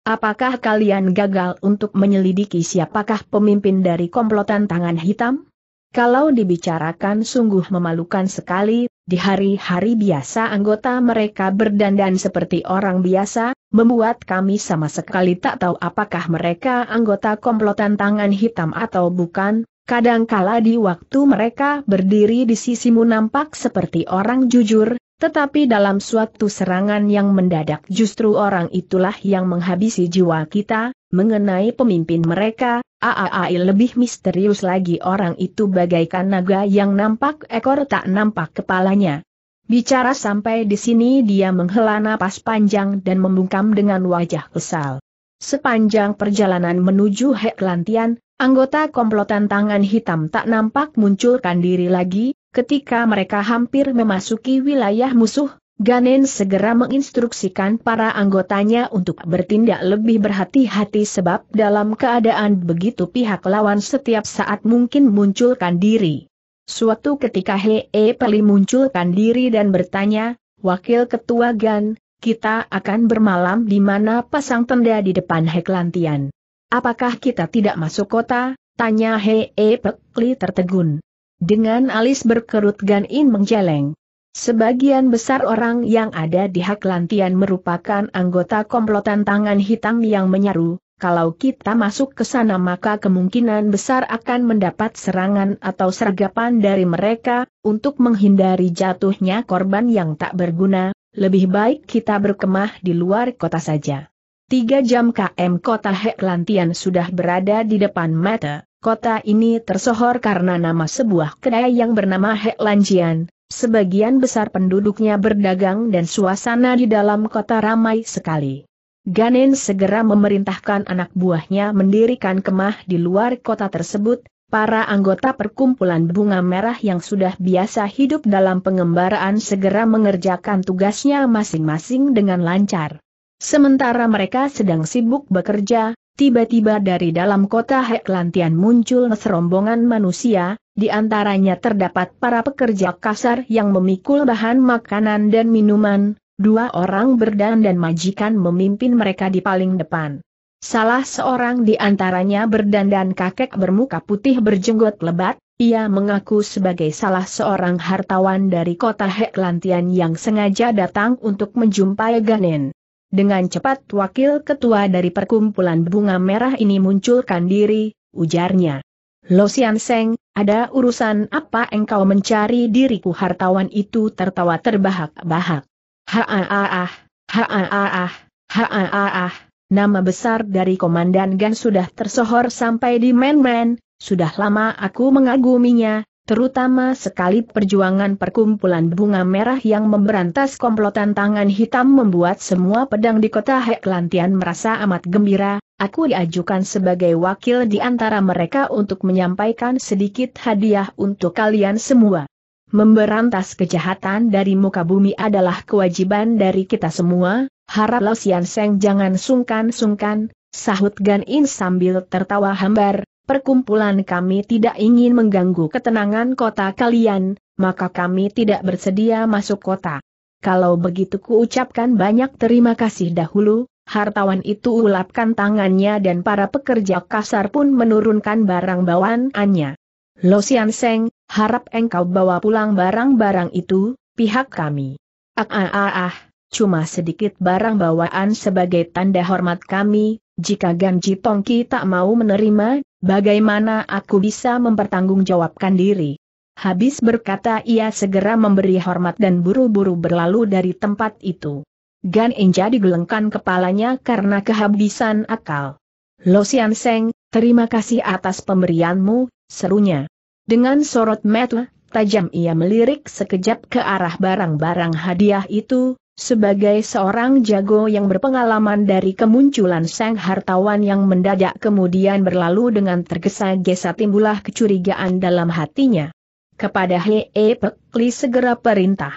Apakah kalian gagal untuk menyelidiki siapakah pemimpin dari komplotan tangan hitam? Kalau dibicarakan sungguh memalukan sekali, di hari-hari biasa anggota mereka berdandan seperti orang biasa, membuat kami sama sekali tak tahu apakah mereka anggota komplotan tangan hitam atau bukan, Kadangkala di waktu mereka berdiri di sisimu nampak seperti orang jujur, tetapi dalam suatu serangan yang mendadak justru orang itulah yang menghabisi jiwa kita, mengenai pemimpin mereka, AAAI lebih misterius lagi orang itu bagaikan naga yang nampak ekor tak nampak kepalanya. Bicara sampai di sini dia menghela napas panjang dan membungkam dengan wajah kesal. Sepanjang perjalanan menuju Heklantian, anggota komplotan tangan hitam tak nampak munculkan diri lagi, Ketika mereka hampir memasuki wilayah musuh, Ganen segera menginstruksikan para anggotanya untuk bertindak lebih berhati-hati sebab dalam keadaan begitu pihak lawan setiap saat mungkin munculkan diri. Suatu ketika Hee Peli munculkan diri dan bertanya, Wakil Ketua Gan, kita akan bermalam di mana pasang tenda di depan Heklantian. Apakah kita tidak masuk kota? Tanya Hee Pekli tertegun. Dengan alis berkerut Gan In menjeleng. Sebagian besar orang yang ada di Hak Lantian merupakan anggota komplotan tangan hitam yang menyaru, kalau kita masuk ke sana maka kemungkinan besar akan mendapat serangan atau sergapan dari mereka, untuk menghindari jatuhnya korban yang tak berguna, lebih baik kita berkemah di luar kota saja. Tiga jam KM kota Hek Lantian sudah berada di depan mata, Kota ini tersohor karena nama sebuah kedai yang bernama Hek Lanjian, sebagian besar penduduknya berdagang dan suasana di dalam kota ramai sekali. Ganen segera memerintahkan anak buahnya mendirikan kemah di luar kota tersebut, para anggota perkumpulan bunga merah yang sudah biasa hidup dalam pengembaraan segera mengerjakan tugasnya masing-masing dengan lancar. Sementara mereka sedang sibuk bekerja, Tiba-tiba dari dalam kota Heklantian muncul serombongan manusia, di antaranya terdapat para pekerja kasar yang memikul bahan makanan dan minuman, dua orang berdan dan majikan memimpin mereka di paling depan. Salah seorang di antaranya berdandan kakek bermuka putih berjenggot lebat, ia mengaku sebagai salah seorang hartawan dari kota Heklantian yang sengaja datang untuk menjumpai Ganen. Dengan cepat wakil ketua dari perkumpulan bunga merah ini munculkan diri, ujarnya. Lo Sian Seng, ada urusan apa engkau mencari diriku hartawan itu tertawa terbahak-bahak. Ha-ah-ah, ha-ah-ah, ha-ah-ah, nama besar dari Komandan Gan sudah tersohor sampai di Men-Men, sudah lama aku mengaguminya, terutama sekali perjuangan perkumpulan bunga merah yang memberantas komplotan tangan hitam membuat semua pedang di kota Hek Lantian merasa amat gembira, aku diajukan sebagai wakil di antara mereka untuk menyampaikan sedikit hadiah untuk kalian semua. Memberantas kejahatan dari muka bumi adalah kewajiban dari kita semua, harap Lo Sian Seng jangan sungkan-sungkan, sahut Gan In sambil tertawa hambar, perkumpulan kami tidak ingin mengganggu ketenangan kota kalian, maka kami tidak bersedia masuk kota. Kalau begitu kuucapkan banyak terima kasih dahulu, Hartawan itu ulapkan tangannya dan para pekerja kasar pun menurunkan barang bawaannya. Lo Sian Seng, harap engkau bawa pulang barang-barang itu, pihak kami. Ah ah ah ah, cuma sedikit barang bawaan sebagai tanda hormat kami, jika Ganji Tongki tak mau menerima, bagaimana aku bisa mempertanggungjawabkan diri? Habis berkata ia segera memberi hormat dan buru-buru berlalu dari tempat itu. Gan Enja digelengkan kepalanya karena kehabisan akal. Lo Sian Seng, terima kasih atas pemberianmu, serunya. Dengan sorot mata tajam ia melirik sekejap ke arah barang-barang hadiah itu, sebagai seorang jago yang berpengalaman dari kemunculan sang hartawan yang mendadak kemudian berlalu dengan tergesa-gesa timbullah kecurigaan dalam hatinya. Kepada Hei Pek Lee segera perintah.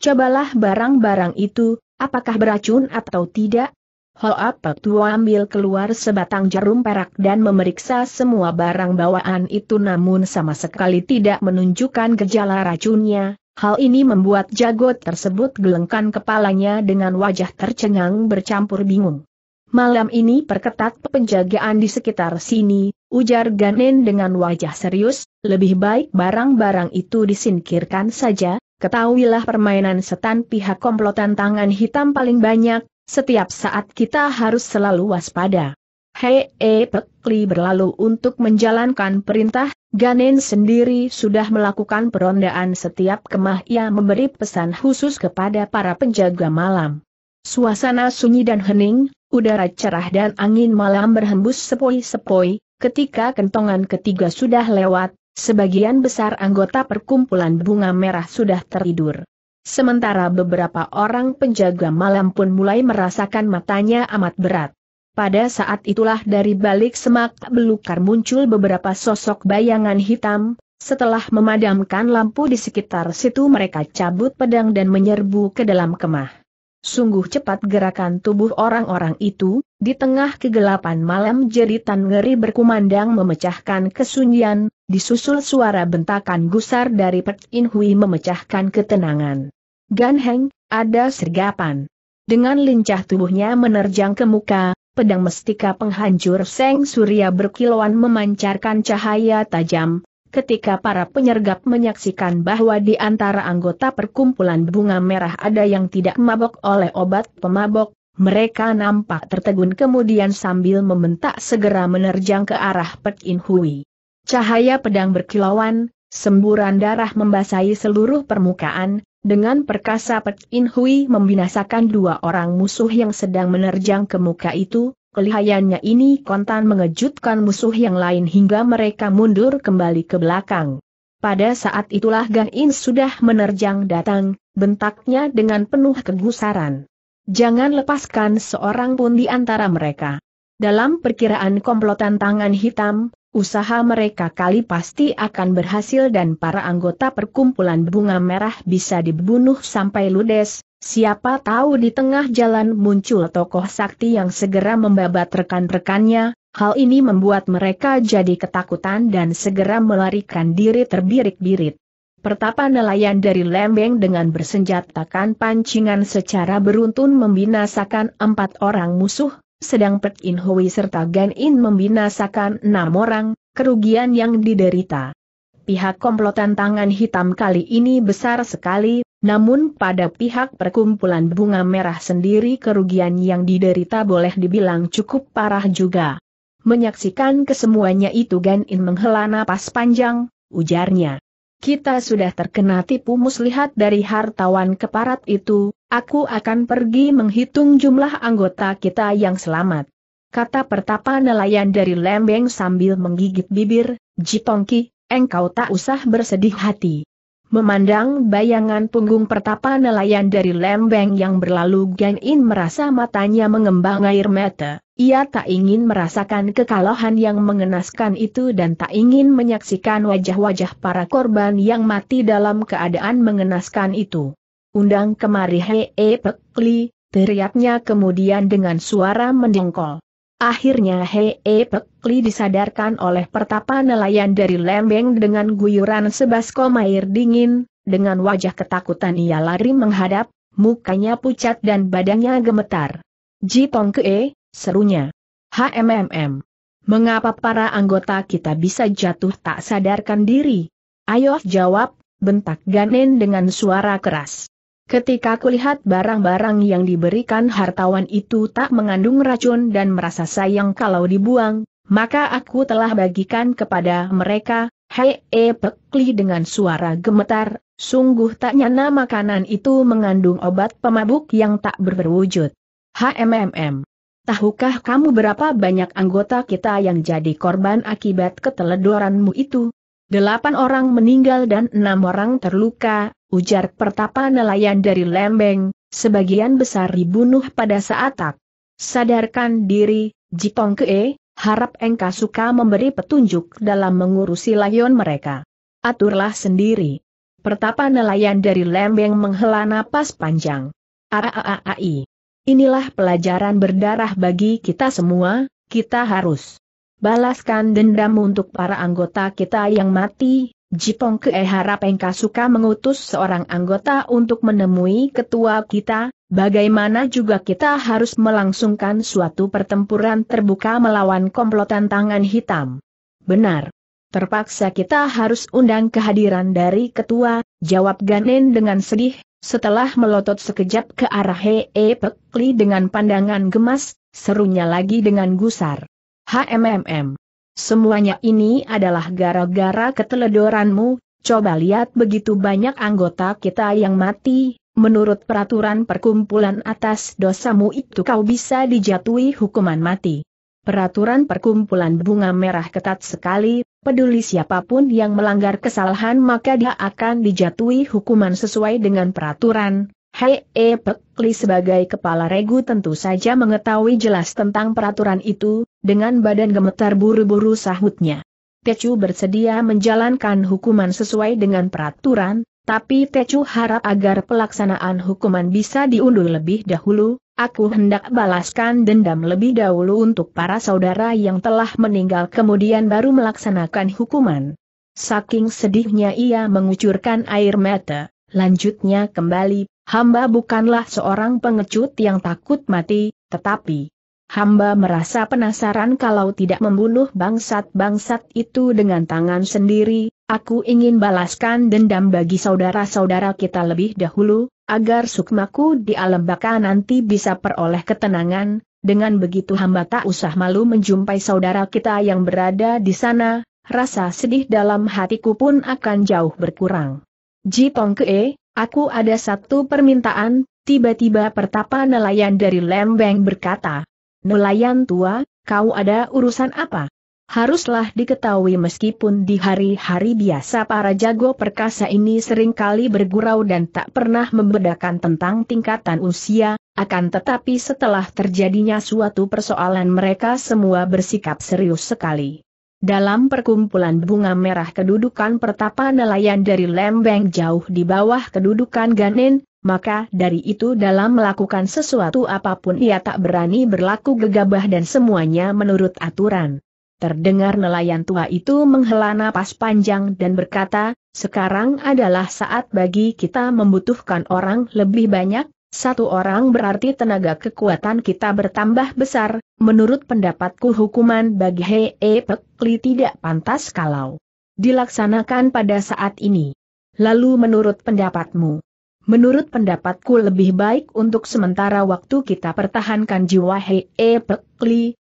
Cobalah barang-barang itu, apakah beracun atau tidak? Hoa Pek Tua ambil keluar sebatang jarum perak dan memeriksa semua barang bawaan itu namun sama sekali tidak menunjukkan gejala racunnya, Hal ini membuat Jago tersebut gelengkan kepalanya dengan wajah tercengang bercampur bingung. Malam ini perketat penjagaan di sekitar sini, ujar Ganen dengan wajah serius, lebih baik barang-barang itu disingkirkan saja, ketahuilah permainan setan pihak komplotan tangan hitam paling banyak, setiap saat kita harus selalu waspada. Hei, Pekli berlalu untuk menjalankan perintah, Ganen sendiri sudah melakukan perondaan setiap kemah ia memberi pesan khusus kepada para penjaga malam. Suasana sunyi dan hening, udara cerah dan angin malam berhembus sepoi-sepoi, ketika kentongan ketiga sudah lewat, sebagian besar anggota perkumpulan bunga merah sudah tertidur. Sementara beberapa orang penjaga malam pun mulai merasakan matanya amat berat. Pada saat itulah dari balik semak belukar muncul beberapa sosok bayangan hitam, setelah memadamkan lampu di sekitar situ mereka cabut pedang dan menyerbu ke dalam kemah. Sungguh cepat gerakan tubuh orang-orang itu, di tengah kegelapan malam jeritan ngeri berkumandang memecahkan kesunyian, disusul suara bentakan gusar dari Pek In Hui memecahkan ketenangan. Gan Heng, ada sergapan. Dengan lincah tubuhnya menerjang ke muka, pedang mestika penghancur Seng Surya berkilauan memancarkan cahaya tajam, ketika para penyergap menyaksikan bahwa di antara anggota perkumpulan bunga merah ada yang tidak mabok oleh obat pemabok, mereka nampak tertegun kemudian sambil membentak segera menerjang ke arah Pek In Hui. Cahaya pedang berkilauan, semburan darah membasahi seluruh permukaan, dengan perkasa Pek In Hui membinasakan dua orang musuh yang sedang menerjang ke muka itu, kelihayannya ini kontan mengejutkan musuh yang lain hingga mereka mundur kembali ke belakang. Pada saat itulah Gang In sudah menerjang datang, bentaknya dengan penuh kegusaran. Jangan lepaskan seorang pun di antara mereka. Dalam perkiraan komplotan tangan hitam, Usaha mereka kali pasti akan berhasil dan para anggota perkumpulan bunga merah bisa dibunuh sampai ludes, siapa tahu di tengah jalan muncul tokoh sakti yang segera membabat rekan-rekannya, hal ini membuat mereka jadi ketakutan dan segera melarikan diri terbirik-birit. Pertapa nelayan dari Lembeng dengan bersenjatakan pancingan secara beruntun membinasakan empat orang musuh, sedang Pek In Hui serta Gan In membinasakan enam orang, kerugian yang diderita. Pihak komplotan tangan hitam kali ini besar sekali, namun pada pihak perkumpulan bunga merah sendiri kerugian yang diderita boleh dibilang cukup parah juga. Menyaksikan kesemuanya itu Gan In menghela napas panjang, ujarnya kita sudah terkena tipu muslihat dari hartawan keparat itu, aku akan pergi menghitung jumlah anggota kita yang selamat. Kata pertapa nelayan dari lembeng sambil menggigit bibir, Jitongki, engkau tak usah bersedih hati. Memandang bayangan punggung pertapa nelayan dari lembeng yang berlalu Gan In merasa matanya mengembang air mata. Ia tak ingin merasakan kekalahan yang mengenaskan itu dan tak ingin menyaksikan wajah-wajah para korban yang mati dalam keadaan mengenaskan itu. Undang kemari Hei Pekli, teriaknya kemudian dengan suara mendengkol. Akhirnya Hei Pekli disadarkan oleh pertapa nelayan dari lembeng dengan guyuran sebasco air dingin, dengan wajah ketakutan ia lari menghadap, mukanya pucat dan badannya gemetar. Jitong Kee, serunya. HMMM. Mengapa para anggota kita bisa jatuh tak sadarkan diri? Ayo jawab, bentak Ganen dengan suara keras. Ketika kulihat barang-barang yang diberikan hartawan itu tak mengandung racun dan merasa sayang kalau dibuang, maka aku telah bagikan kepada mereka, hei e pekli dengan suara gemetar, sungguh tak nyana makanan itu mengandung obat pemabuk yang tak berwujud. HMMM. Tahukah kamu berapa banyak anggota kita yang jadi korban akibat keteledoranmu itu? Delapan orang meninggal dan enam orang terluka, ujar pertapa nelayan dari Lembeng, sebagian besar dibunuh pada saat tak. Sadarkan diri, Jipong Kee, harap engkau suka memberi petunjuk dalam mengurusi layon mereka. Aturlah sendiri. Pertapa nelayan dari Lembeng menghela napas panjang. Aaaai. Inilah pelajaran berdarah bagi kita semua, kita harus balaskan dendam untuk para anggota kita yang mati, Jipong Kee harap engkau suka mengutus seorang anggota untuk menemui ketua kita, bagaimana juga kita harus melangsungkan suatu pertempuran terbuka melawan komplotan tangan hitam. Benar. Terpaksa kita harus undang kehadiran dari ketua, jawab Ganen dengan sedih, setelah melotot sekejap ke arah Hee Pekli dengan pandangan gemas, serunya lagi dengan gusar. HMMM. Semuanya ini adalah gara-gara keteledoranmu, coba lihat begitu banyak anggota kita yang mati, menurut peraturan perkumpulan atas dosamu itu kau bisa dijatuhi hukuman mati. Peraturan perkumpulan bunga merah ketat sekali, peduli siapapun yang melanggar kesalahan maka dia akan dijatuhi hukuman sesuai dengan peraturan, Hei e Pekli sebagai kepala regu tentu saja mengetahui jelas tentang peraturan itu, dengan badan gemetar buru-buru sahutnya. Tecu bersedia menjalankan hukuman sesuai dengan peraturan, tapi Tecu harap agar pelaksanaan hukuman bisa diundur lebih dahulu, aku hendak balaskan dendam lebih dahulu untuk para saudara yang telah meninggal kemudian baru melaksanakan hukuman. Saking sedihnya ia mengucurkan air mata, lanjutnya kembali Hamba bukanlah seorang pengecut yang takut mati, tetapi hamba merasa penasaran kalau tidak membunuh bangsat-bangsat itu dengan tangan sendiri, aku ingin balaskan dendam bagi saudara-saudara kita lebih dahulu, agar sukmaku di alam baka nanti bisa peroleh ketenangan, dengan begitu hamba tak usah malu menjumpai saudara kita yang berada di sana, rasa sedih dalam hatiku pun akan jauh berkurang. Ji Tong Kee, Aku ada satu permintaan, tiba-tiba pertapa nelayan dari Lembeng berkata. Nelayan tua, kau ada urusan apa? Haruslah diketahui meskipun di hari-hari biasa para jago perkasa ini sering kali bergurau dan tak pernah membedakan tentang tingkatan usia, akan tetapi setelah terjadinya suatu persoalan mereka semua bersikap serius sekali. Dalam perkumpulan bunga merah kedudukan pertapa nelayan dari lembeng jauh di bawah kedudukan Ganin, maka dari itu dalam melakukan sesuatu apapun ia tak berani berlaku gegabah dan semuanya menurut aturan. Terdengar nelayan tua itu menghela napas panjang dan berkata, sekarang adalah saat bagi kita membutuhkan orang lebih banyak, satu orang berarti tenaga kekuatan kita bertambah besar, menurut pendapatku hukuman bagi Hei Pek tidak pantas kalau dilaksanakan pada saat ini. Lalu menurut pendapatmu? Menurut pendapatku lebih baik untuk sementara waktu kita pertahankan jiwa Hei Pek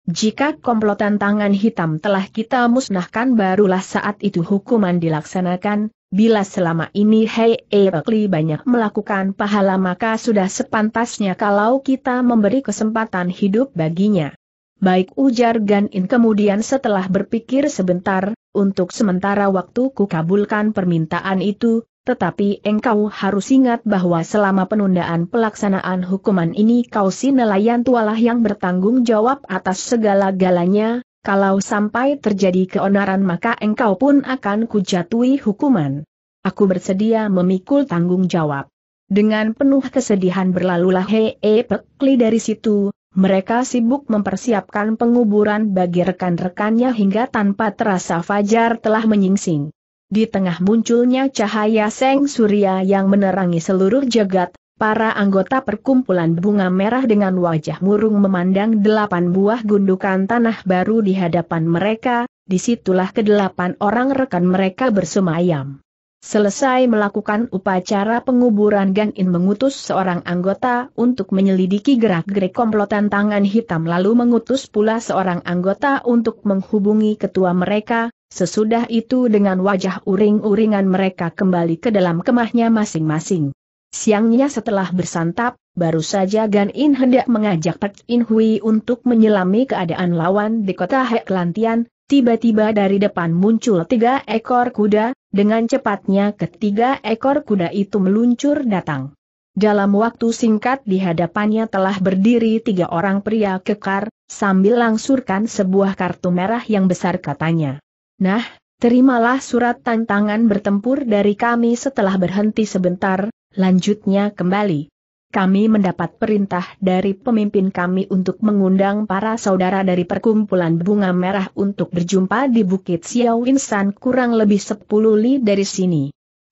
jika komplotan tangan hitam telah kita musnahkan barulah saat itu hukuman dilaksanakan, Bila selama ini Hei Eekli banyak melakukan pahala maka sudah sepantasnya kalau kita memberi kesempatan hidup baginya. Baik ujar Gan In kemudian setelah berpikir sebentar, untuk sementara waktu kukabulkan permintaan itu, tetapi engkau harus ingat bahwa selama penundaan pelaksanaan hukuman ini kau si nelayan tualah yang bertanggung jawab atas segala galanya, kalau sampai terjadi keonaran maka engkau pun akan kujatui hukuman. Aku bersedia memikul tanggung jawab. Dengan penuh kesedihan berlalulah Hee eh, Pekli dari situ, mereka sibuk mempersiapkan penguburan bagi rekan-rekannya hingga tanpa terasa Fajar telah menyingsing. Di tengah munculnya cahaya Seng Surya yang menerangi seluruh jagat, Para anggota perkumpulan bunga merah dengan wajah murung memandang delapan buah gundukan tanah baru di hadapan mereka, disitulah kedelapan orang rekan mereka bersemayam. Selesai melakukan upacara penguburan Gan In mengutus seorang anggota untuk menyelidiki gerak-gerik komplotan tangan hitam lalu mengutus pula seorang anggota untuk menghubungi ketua mereka, sesudah itu dengan wajah uring-uringan mereka kembali ke dalam kemahnya masing-masing. Siangnya setelah bersantap, baru saja Gan In hendak mengajak Pek In Hui untuk menyelami keadaan lawan di kota Hek Lantian, tiba-tiba dari depan muncul tiga ekor kuda, dengan cepatnya ketiga ekor kuda itu meluncur datang. Dalam waktu singkat di hadapannya telah berdiri tiga orang pria kekar, sambil langsurkan sebuah kartu merah yang besar katanya. Nah, terimalah surat tantangan bertempur dari kami setelah berhenti sebentar, Lanjutnya kembali. Kami mendapat perintah dari pemimpin kami untuk mengundang para saudara dari perkumpulan bunga merah untuk berjumpa di Bukit Xiao Insan kurang lebih 10 li dari sini.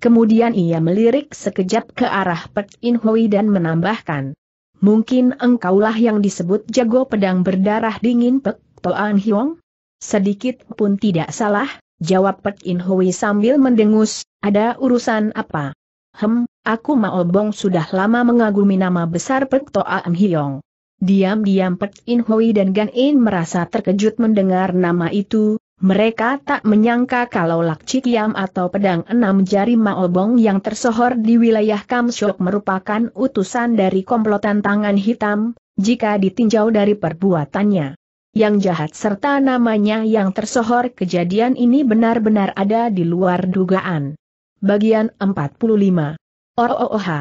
Kemudian ia melirik sekejap ke arah Pek In Hui dan menambahkan. Mungkin engkaulah yang disebut jago pedang berdarah dingin Pek Toan Hiong? Sedikit pun tidak salah, jawab Pek In Hui sambil mendengus, ada urusan apa? Hem, aku Maobong sudah lama mengagumi nama besar Pek Toa Am Hiong. Diam-diam Pek In Hui dan Gan In merasa terkejut mendengar nama itu, mereka tak menyangka kalau Lakci Kiam atau pedang enam jari Maobong yang tersohor di wilayah Kamshok merupakan utusan dari komplotan tangan hitam, jika ditinjau dari perbuatannya yang jahat serta namanya yang tersohor kejadian ini benar-benar ada di luar dugaan bagian 45. Orooha.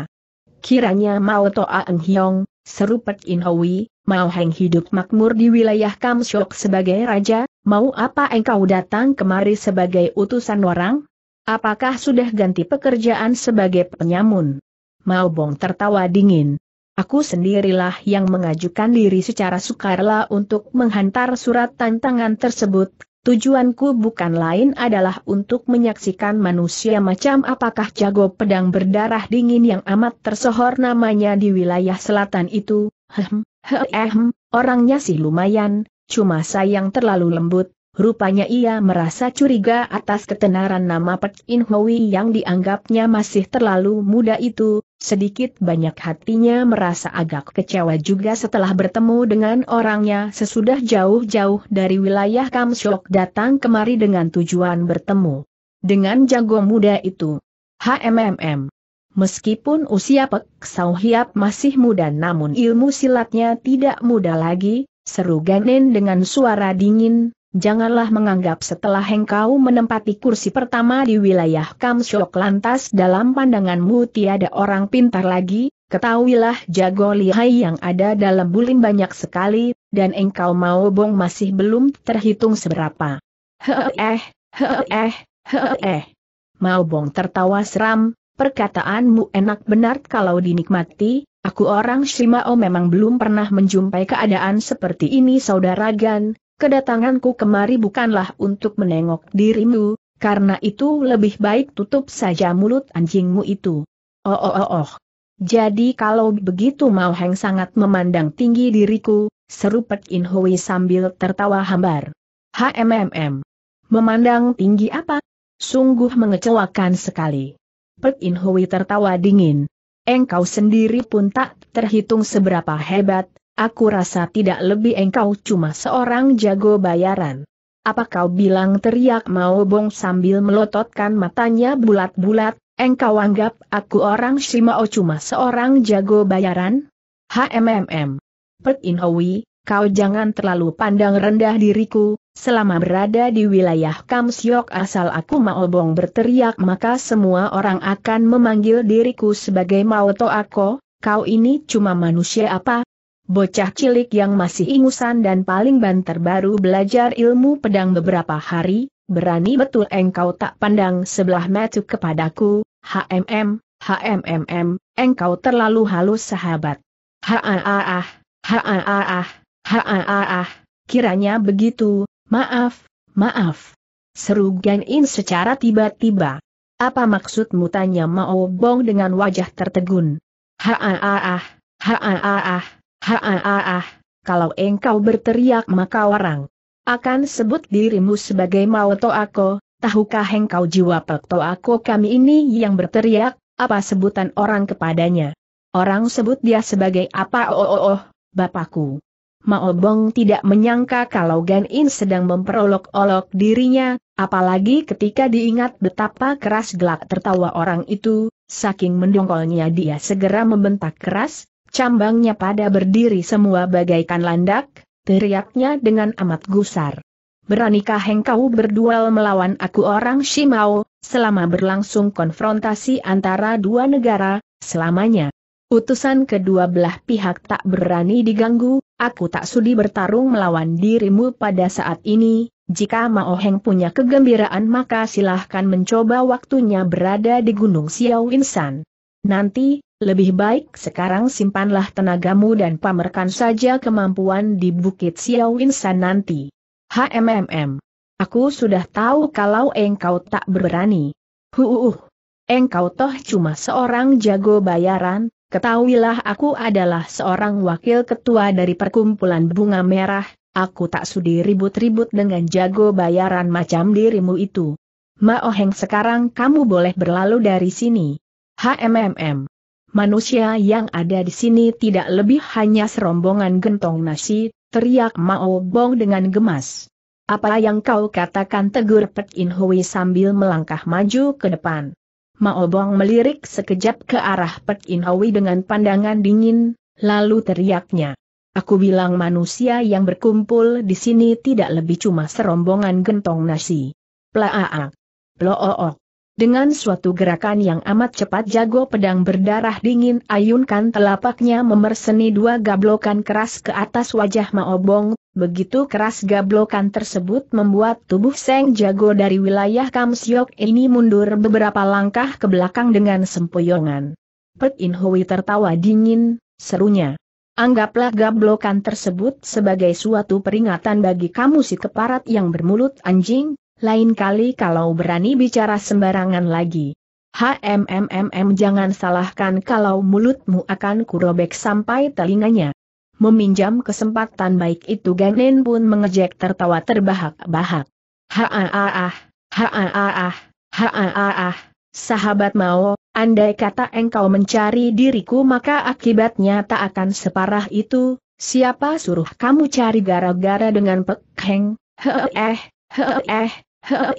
Kiranya Mao Toa Eng Hiong, seru Pek In Hui, mau heng hidup makmur di wilayah Kamsyok sebagai raja, mau apa engkau datang kemari sebagai utusan orang? Apakah sudah ganti pekerjaan sebagai penyamun? Mao Bong tertawa dingin. Aku sendirilah yang mengajukan diri secara sukarela untuk menghantar surat tantangan tersebut, Tujuanku bukan lain adalah untuk menyaksikan manusia macam apakah jago pedang berdarah dingin yang amat tersohor namanya di wilayah selatan itu, hem, eh, hem, orangnya sih lumayan, cuma sayang terlalu lembut, Rupanya ia merasa curiga atas ketenaran nama Pek In Hui yang dianggapnya masih terlalu muda itu, sedikit banyak hatinya merasa agak kecewa juga setelah bertemu dengan orangnya sesudah jauh-jauh dari wilayah Kamshok datang kemari dengan tujuan bertemu. Dengan jago muda itu. HMMM. Meskipun usia Pek Sauhiap Hiap masih muda namun ilmu silatnya tidak muda lagi, seru Ganen dengan suara dingin, Janganlah menganggap setelah engkau menempati kursi pertama di wilayah Kamsyok lantas dalam pandanganmu tiada orang pintar lagi, ketahuilah jago lihai yang ada dalam bulim banyak sekali, dan engkau mau bong masih belum terhitung seberapa. Hee eh, hee eh, eh. Mau bong tertawa seram, perkataanmu enak benar kalau dinikmati, aku orang Shimao memang belum pernah menjumpai keadaan seperti ini saudara Gan, kedatanganku kemari bukanlah untuk menengok dirimu, karena itu lebih baik tutup saja mulut anjingmu itu. Oh oh oh oh. Jadi kalau begitu Mao Heng sangat memandang tinggi diriku, seru Pek In Hui sambil tertawa hambar. HMMM. Memandang tinggi apa? Sungguh mengecewakan sekali. Pek In Hui tertawa dingin. Engkau sendiri pun tak terhitung seberapa hebat, Aku rasa tidak lebih engkau cuma seorang jago bayaran. Apa kau bilang teriak mau bong sambil melototkan matanya bulat-bulat, engkau anggap aku orang Shimao cuma seorang jago bayaran? HMMM. Pek In kau jangan terlalu pandang rendah diriku, selama berada di wilayah Kamsyok asal aku bong berteriak maka semua orang akan memanggil diriku sebagai Mao Toako, kau ini cuma manusia apa, bocah cilik yang masih ingusan dan paling banter baru belajar ilmu pedang beberapa hari, berani betul engkau tak pandang sebelah mata kepadaku, HMM, HMMM, engkau terlalu halus sahabat. Haaah, haaah, haaah, kiranya begitu, maaf, maaf. Seru Gan secara tiba-tiba. Apa maksudmu tanya Mao Bong dengan wajah tertegun? Haaah, haaah, Ha kalau engkau berteriak maka orang akan sebut dirimu sebagai mauto Ako, tahukah engkau jiwa Pekto Ako kami ini yang berteriak, apa sebutan orang kepadanya? Orang sebut dia sebagai apa oh oh oh, bapakku. Maobong tidak menyangka kalau Gan In sedang memperolok-olok dirinya, apalagi ketika diingat betapa keras gelak tertawa orang itu, saking mendongkolnya dia segera membentak keras, Cambangnya pada berdiri semua bagaikan landak, teriaknya dengan amat gusar. Beranikah engkau berduel melawan aku orang Shimao, selama berlangsung konfrontasi antara dua negara, selamanya. Utusan kedua belah pihak tak berani diganggu, aku tak sudi bertarung melawan dirimu pada saat ini, jika Mao Heng punya kegembiraan maka silahkan mencoba waktunya berada di Gunung Xiao Insan. Nanti, lebih baik sekarang simpanlah tenagamu dan pamerkan saja kemampuan di Bukit Siawinsan Insan nanti. HMMM. Aku sudah tahu kalau engkau tak berani. Huuuh. Engkau toh cuma seorang jago bayaran, ketahuilah aku adalah seorang wakil ketua dari perkumpulan bunga merah, aku tak sudi ribut-ribut dengan jago bayaran macam dirimu itu. Maoheng sekarang kamu boleh berlalu dari sini. HMMM. Manusia yang ada di sini tidak lebih hanya serombongan gentong nasi, teriak Mao Bong dengan gemas. Apa yang kau katakan tegur Pek In Hui sambil melangkah maju ke depan. Mao Bong melirik sekejap ke arah Pek In Hui dengan pandangan dingin, lalu teriaknya. Aku bilang manusia yang berkumpul di sini tidak lebih cuma serombongan gentong nasi. Plaaak. Ploook. Dengan suatu gerakan yang amat cepat jago pedang berdarah dingin ayunkan telapaknya memerseni dua gablokan keras ke atas wajah Maobong, begitu keras gablokan tersebut membuat tubuh Seng Jago dari wilayah Kamsiok ini mundur beberapa langkah ke belakang dengan sempoyongan. Pek In Hui tertawa dingin, serunya. Anggaplah gablokan tersebut sebagai suatu peringatan bagi kamu si keparat yang bermulut anjing, lain kali kalau berani bicara sembarangan lagi. HMMMM jangan salahkan kalau mulutmu akan kurobek sampai telinganya. Meminjam kesempatan baik itu Ganen pun mengejek tertawa terbahak-bahak. Haaah, haaah, haaah, sahabat Mao, andai kata engkau mencari diriku maka akibatnya tak akan separah itu, siapa suruh kamu cari gara-gara dengan pekeng? heeh, heeh,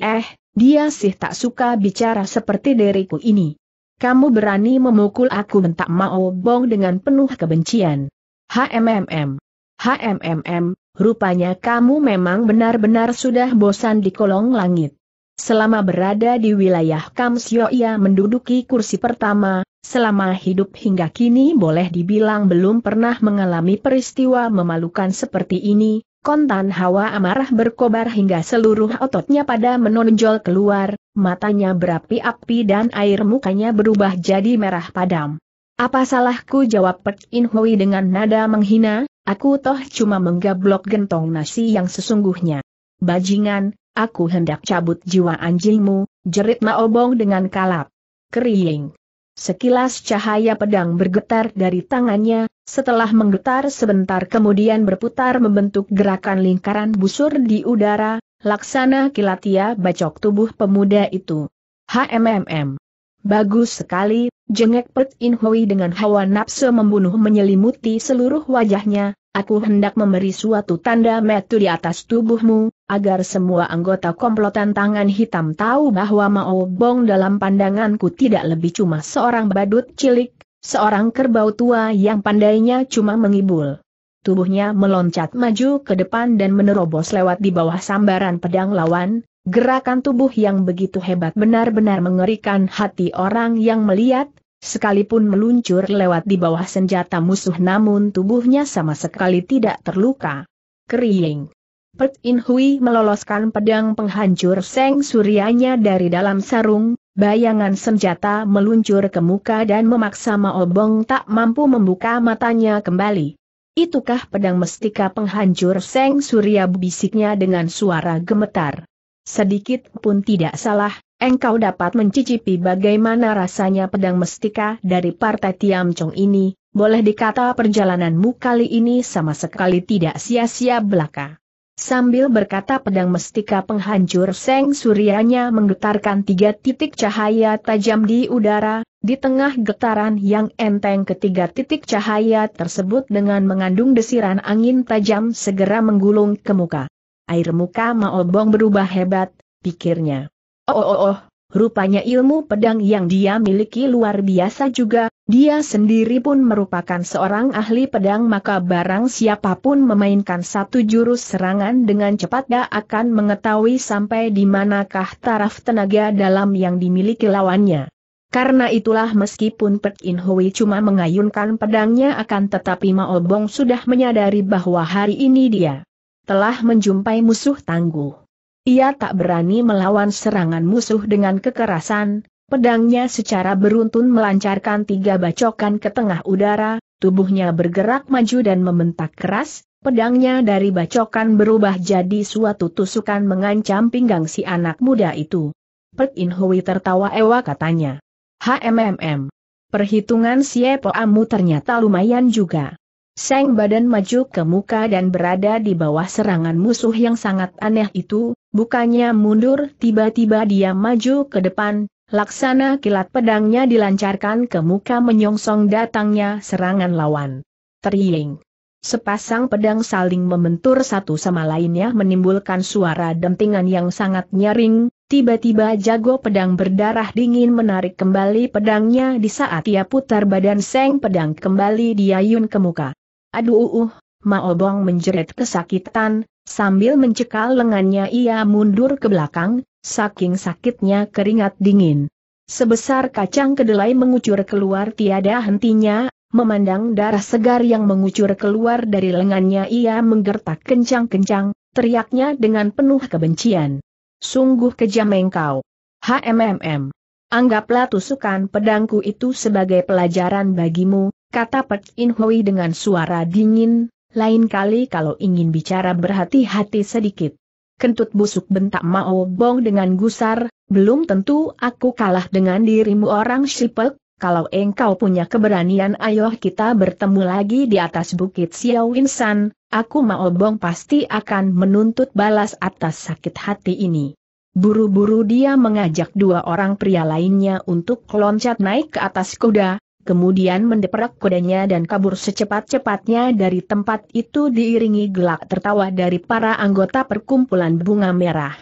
eh, dia sih tak suka bicara seperti diriku ini. Kamu berani memukul aku mentak mau Bong dengan penuh kebencian. HMMM. HMMM, rupanya kamu memang benar-benar sudah bosan di kolong langit. Selama berada di wilayah Kamsyo ia menduduki kursi pertama, selama hidup hingga kini boleh dibilang belum pernah mengalami peristiwa memalukan seperti ini, Kontan hawa amarah berkobar hingga seluruh ototnya pada menonjol keluar, matanya berapi-api dan air mukanya berubah jadi merah padam. Apa salahku jawab Pek In Hui dengan nada menghina, aku toh cuma menggablok gentong nasi yang sesungguhnya. Bajingan, aku hendak cabut jiwa anjingmu, jerit Maobong dengan kalap. Kering. Sekilas cahaya pedang bergetar dari tangannya, setelah menggetar sebentar kemudian berputar membentuk gerakan lingkaran busur di udara, laksana kilatia bacok tubuh pemuda itu. HMMM. Bagus sekali, jengek Pet In Hui dengan hawa nafsu membunuh menyelimuti seluruh wajahnya, aku hendak memberi suatu tanda metu di atas tubuhmu, agar semua anggota komplotan tangan hitam tahu bahwa Mao Bong dalam pandanganku tidak lebih cuma seorang badut cilik, seorang kerbau tua yang pandainya cuma mengibul. Tubuhnya meloncat maju ke depan dan menerobos lewat di bawah sambaran pedang lawan, Gerakan tubuh yang begitu hebat benar-benar mengerikan hati orang yang melihat, sekalipun meluncur lewat di bawah senjata musuh namun tubuhnya sama sekali tidak terluka. Kering. Pet In Hui meloloskan pedang penghancur seng surianya dari dalam sarung, bayangan senjata meluncur ke muka dan memaksa Maobong tak mampu membuka matanya kembali. Itukah pedang mestika penghancur seng surya bisiknya dengan suara gemetar. Sedikit pun tidak salah, engkau dapat mencicipi bagaimana rasanya pedang mestika dari partai Tiam Chong ini, boleh dikata perjalananmu kali ini sama sekali tidak sia-sia belaka. Sambil berkata pedang mestika penghancur Seng Suryanya menggetarkan tiga titik cahaya tajam di udara, di tengah getaran yang enteng ketiga titik cahaya tersebut dengan mengandung desiran angin tajam segera menggulung ke muka air muka Maobong berubah hebat, pikirnya. Oh, oh oh oh, rupanya ilmu pedang yang dia miliki luar biasa juga, dia sendiri pun merupakan seorang ahli pedang maka barang siapapun memainkan satu jurus serangan dengan cepat dia akan mengetahui sampai di manakah taraf tenaga dalam yang dimiliki lawannya. Karena itulah meskipun Pek In Hui cuma mengayunkan pedangnya akan tetapi Maobong sudah menyadari bahwa hari ini dia telah menjumpai musuh tangguh. Ia tak berani melawan serangan musuh dengan kekerasan, pedangnya secara beruntun melancarkan tiga bacokan ke tengah udara, tubuhnya bergerak maju dan membentak keras, pedangnya dari bacokan berubah jadi suatu tusukan mengancam pinggang si anak muda itu. Pek In Hui tertawa ewa katanya. HMMM. Perhitungan Siepo Amu ternyata lumayan juga. Seng badan maju ke muka dan berada di bawah serangan musuh yang sangat aneh itu, bukannya mundur tiba-tiba dia maju ke depan, laksana kilat pedangnya dilancarkan ke muka menyongsong datangnya serangan lawan. Teriing. Sepasang pedang saling membentur satu sama lainnya menimbulkan suara dentingan yang sangat nyaring, tiba-tiba jago pedang berdarah dingin menarik kembali pedangnya di saat ia putar badan seng pedang kembali diayun ke muka. Aduh, uh, uh. Maobong menjerit kesakitan, sambil mencekal lengannya ia mundur ke belakang, saking sakitnya keringat dingin. Sebesar kacang kedelai mengucur keluar tiada hentinya, memandang darah segar yang mengucur keluar dari lengannya ia menggertak kencang-kencang, teriaknya dengan penuh kebencian. Sungguh kejam engkau. HMMM. Anggaplah tusukan pedangku itu sebagai pelajaran bagimu, kata Pek In Hui dengan suara dingin, lain kali kalau ingin bicara berhati-hati sedikit. Kentut busuk bentak Mao Bong dengan gusar, belum tentu aku kalah dengan dirimu orang Shipek, kalau engkau punya keberanian ayo kita bertemu lagi di atas bukit Xiao Insan, aku Mao Bong pasti akan menuntut balas atas sakit hati ini. Buru-buru dia mengajak dua orang pria lainnya untuk loncat naik ke atas kuda, kemudian mendeprek kudanya dan kabur secepat-cepatnya dari tempat itu diiringi gelak tertawa dari para anggota perkumpulan bunga merah.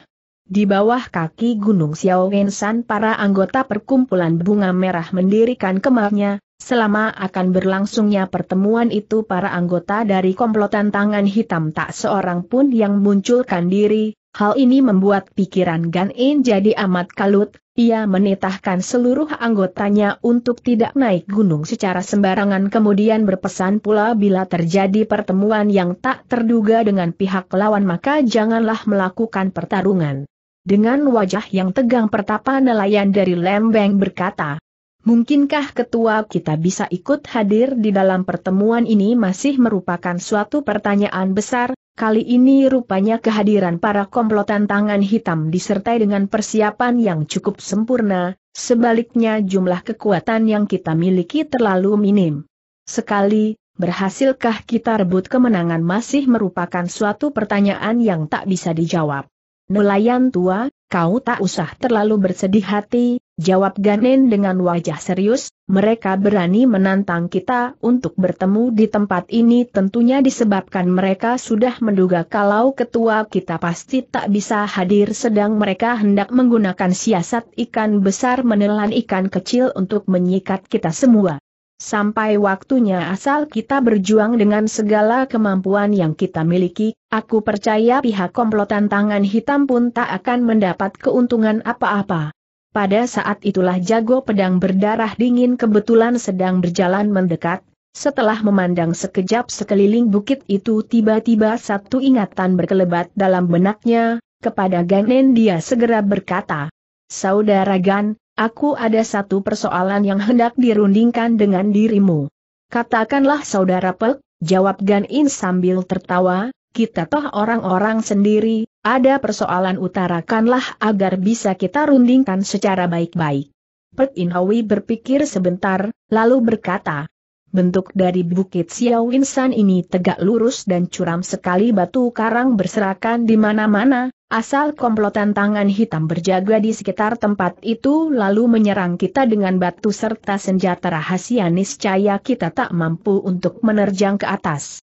Di bawah kaki Gunung Xiao Wensan para anggota perkumpulan bunga merah mendirikan kemahnya, Selama akan berlangsungnya pertemuan itu para anggota dari komplotan tangan hitam tak seorang pun yang munculkan diri, hal ini membuat pikiran Gan In jadi amat kalut, ia menitahkan seluruh anggotanya untuk tidak naik gunung secara sembarangan kemudian berpesan pula bila terjadi pertemuan yang tak terduga dengan pihak lawan maka janganlah melakukan pertarungan. Dengan wajah yang tegang pertapa nelayan dari Lembeng berkata, Mungkinkah ketua kita bisa ikut hadir di dalam pertemuan ini masih merupakan suatu pertanyaan besar, kali ini rupanya kehadiran para komplotan tangan hitam disertai dengan persiapan yang cukup sempurna, sebaliknya jumlah kekuatan yang kita miliki terlalu minim. Sekali, berhasilkah kita rebut kemenangan masih merupakan suatu pertanyaan yang tak bisa dijawab. Nelayan tua, kau tak usah terlalu bersedih hati, jawab Ganen dengan wajah serius, mereka berani menantang kita untuk bertemu di tempat ini tentunya disebabkan mereka sudah menduga kalau ketua kita pasti tak bisa hadir sedang mereka hendak menggunakan siasat ikan besar menelan ikan kecil untuk menyikat kita semua. Sampai waktunya asal kita berjuang dengan segala kemampuan yang kita miliki, aku percaya pihak komplotan tangan hitam pun tak akan mendapat keuntungan apa-apa. Pada saat itulah jago pedang berdarah dingin kebetulan sedang berjalan mendekat, setelah memandang sekejap sekeliling bukit itu tiba-tiba satu ingatan berkelebat dalam benaknya, kepada Ganen dia segera berkata, Saudara Gan, aku ada satu persoalan yang hendak dirundingkan dengan dirimu. Katakanlah saudara Pek, jawab Ganin sambil tertawa, kita toh orang-orang sendiri, ada persoalan utarakanlah agar bisa kita rundingkan secara baik-baik. Pek Inhawi berpikir sebentar, lalu berkata, Bentuk dari Bukit Xiao Insan ini tegak lurus dan curam sekali batu karang berserakan di mana-mana, asal komplotan tangan hitam berjaga di sekitar tempat itu lalu menyerang kita dengan batu serta senjata rahasia niscaya kita tak mampu untuk menerjang ke atas.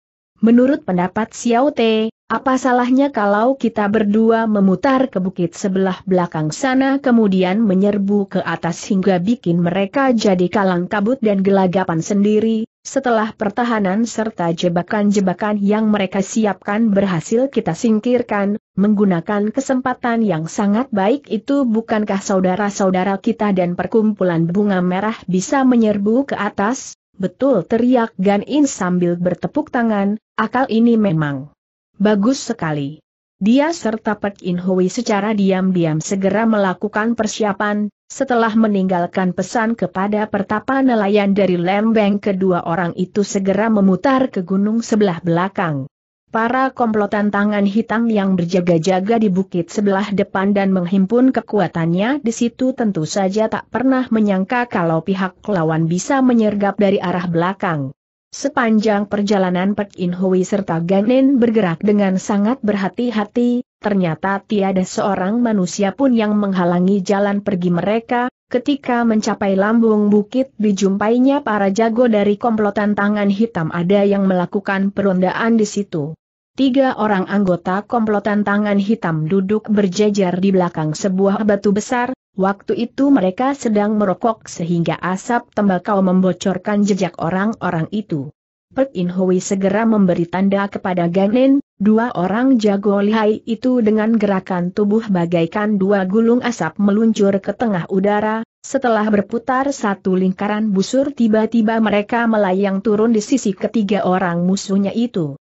Menurut pendapat Xiao Te, apa salahnya kalau kita berdua memutar ke bukit sebelah belakang sana kemudian menyerbu ke atas hingga bikin mereka jadi kalang kabut dan gelagapan sendiri, setelah pertahanan serta jebakan-jebakan yang mereka siapkan berhasil kita singkirkan, menggunakan kesempatan yang sangat baik itu bukankah saudara-saudara kita dan perkumpulan bunga merah bisa menyerbu ke atas, Betul teriak Gan In sambil bertepuk tangan, Akal ini memang bagus sekali. Dia serta Pek In Hui secara diam-diam segera melakukan persiapan, setelah meninggalkan pesan kepada pertapa nelayan dari Lembeng kedua orang itu segera memutar ke gunung sebelah belakang. Para komplotan tangan hitam yang berjaga-jaga di bukit sebelah depan dan menghimpun kekuatannya di situ tentu saja tak pernah menyangka kalau pihak lawan bisa menyergap dari arah belakang. Sepanjang perjalanan Pek In Hui serta Ganin bergerak dengan sangat berhati-hati, ternyata tiada seorang manusia pun yang menghalangi jalan pergi mereka, ketika mencapai lambung bukit dijumpainya para jago dari komplotan tangan hitam ada yang melakukan perondaan di situ. Tiga orang anggota komplotan tangan hitam duduk berjejer di belakang sebuah batu besar, Waktu itu mereka sedang merokok sehingga asap tembakau membocorkan jejak orang-orang itu. Perk In Hui segera memberi tanda kepada Ganen, dua orang jago lihai itu dengan gerakan tubuh bagaikan dua gulung asap meluncur ke tengah udara, setelah berputar satu lingkaran busur tiba-tiba mereka melayang turun di sisi ketiga orang musuhnya itu.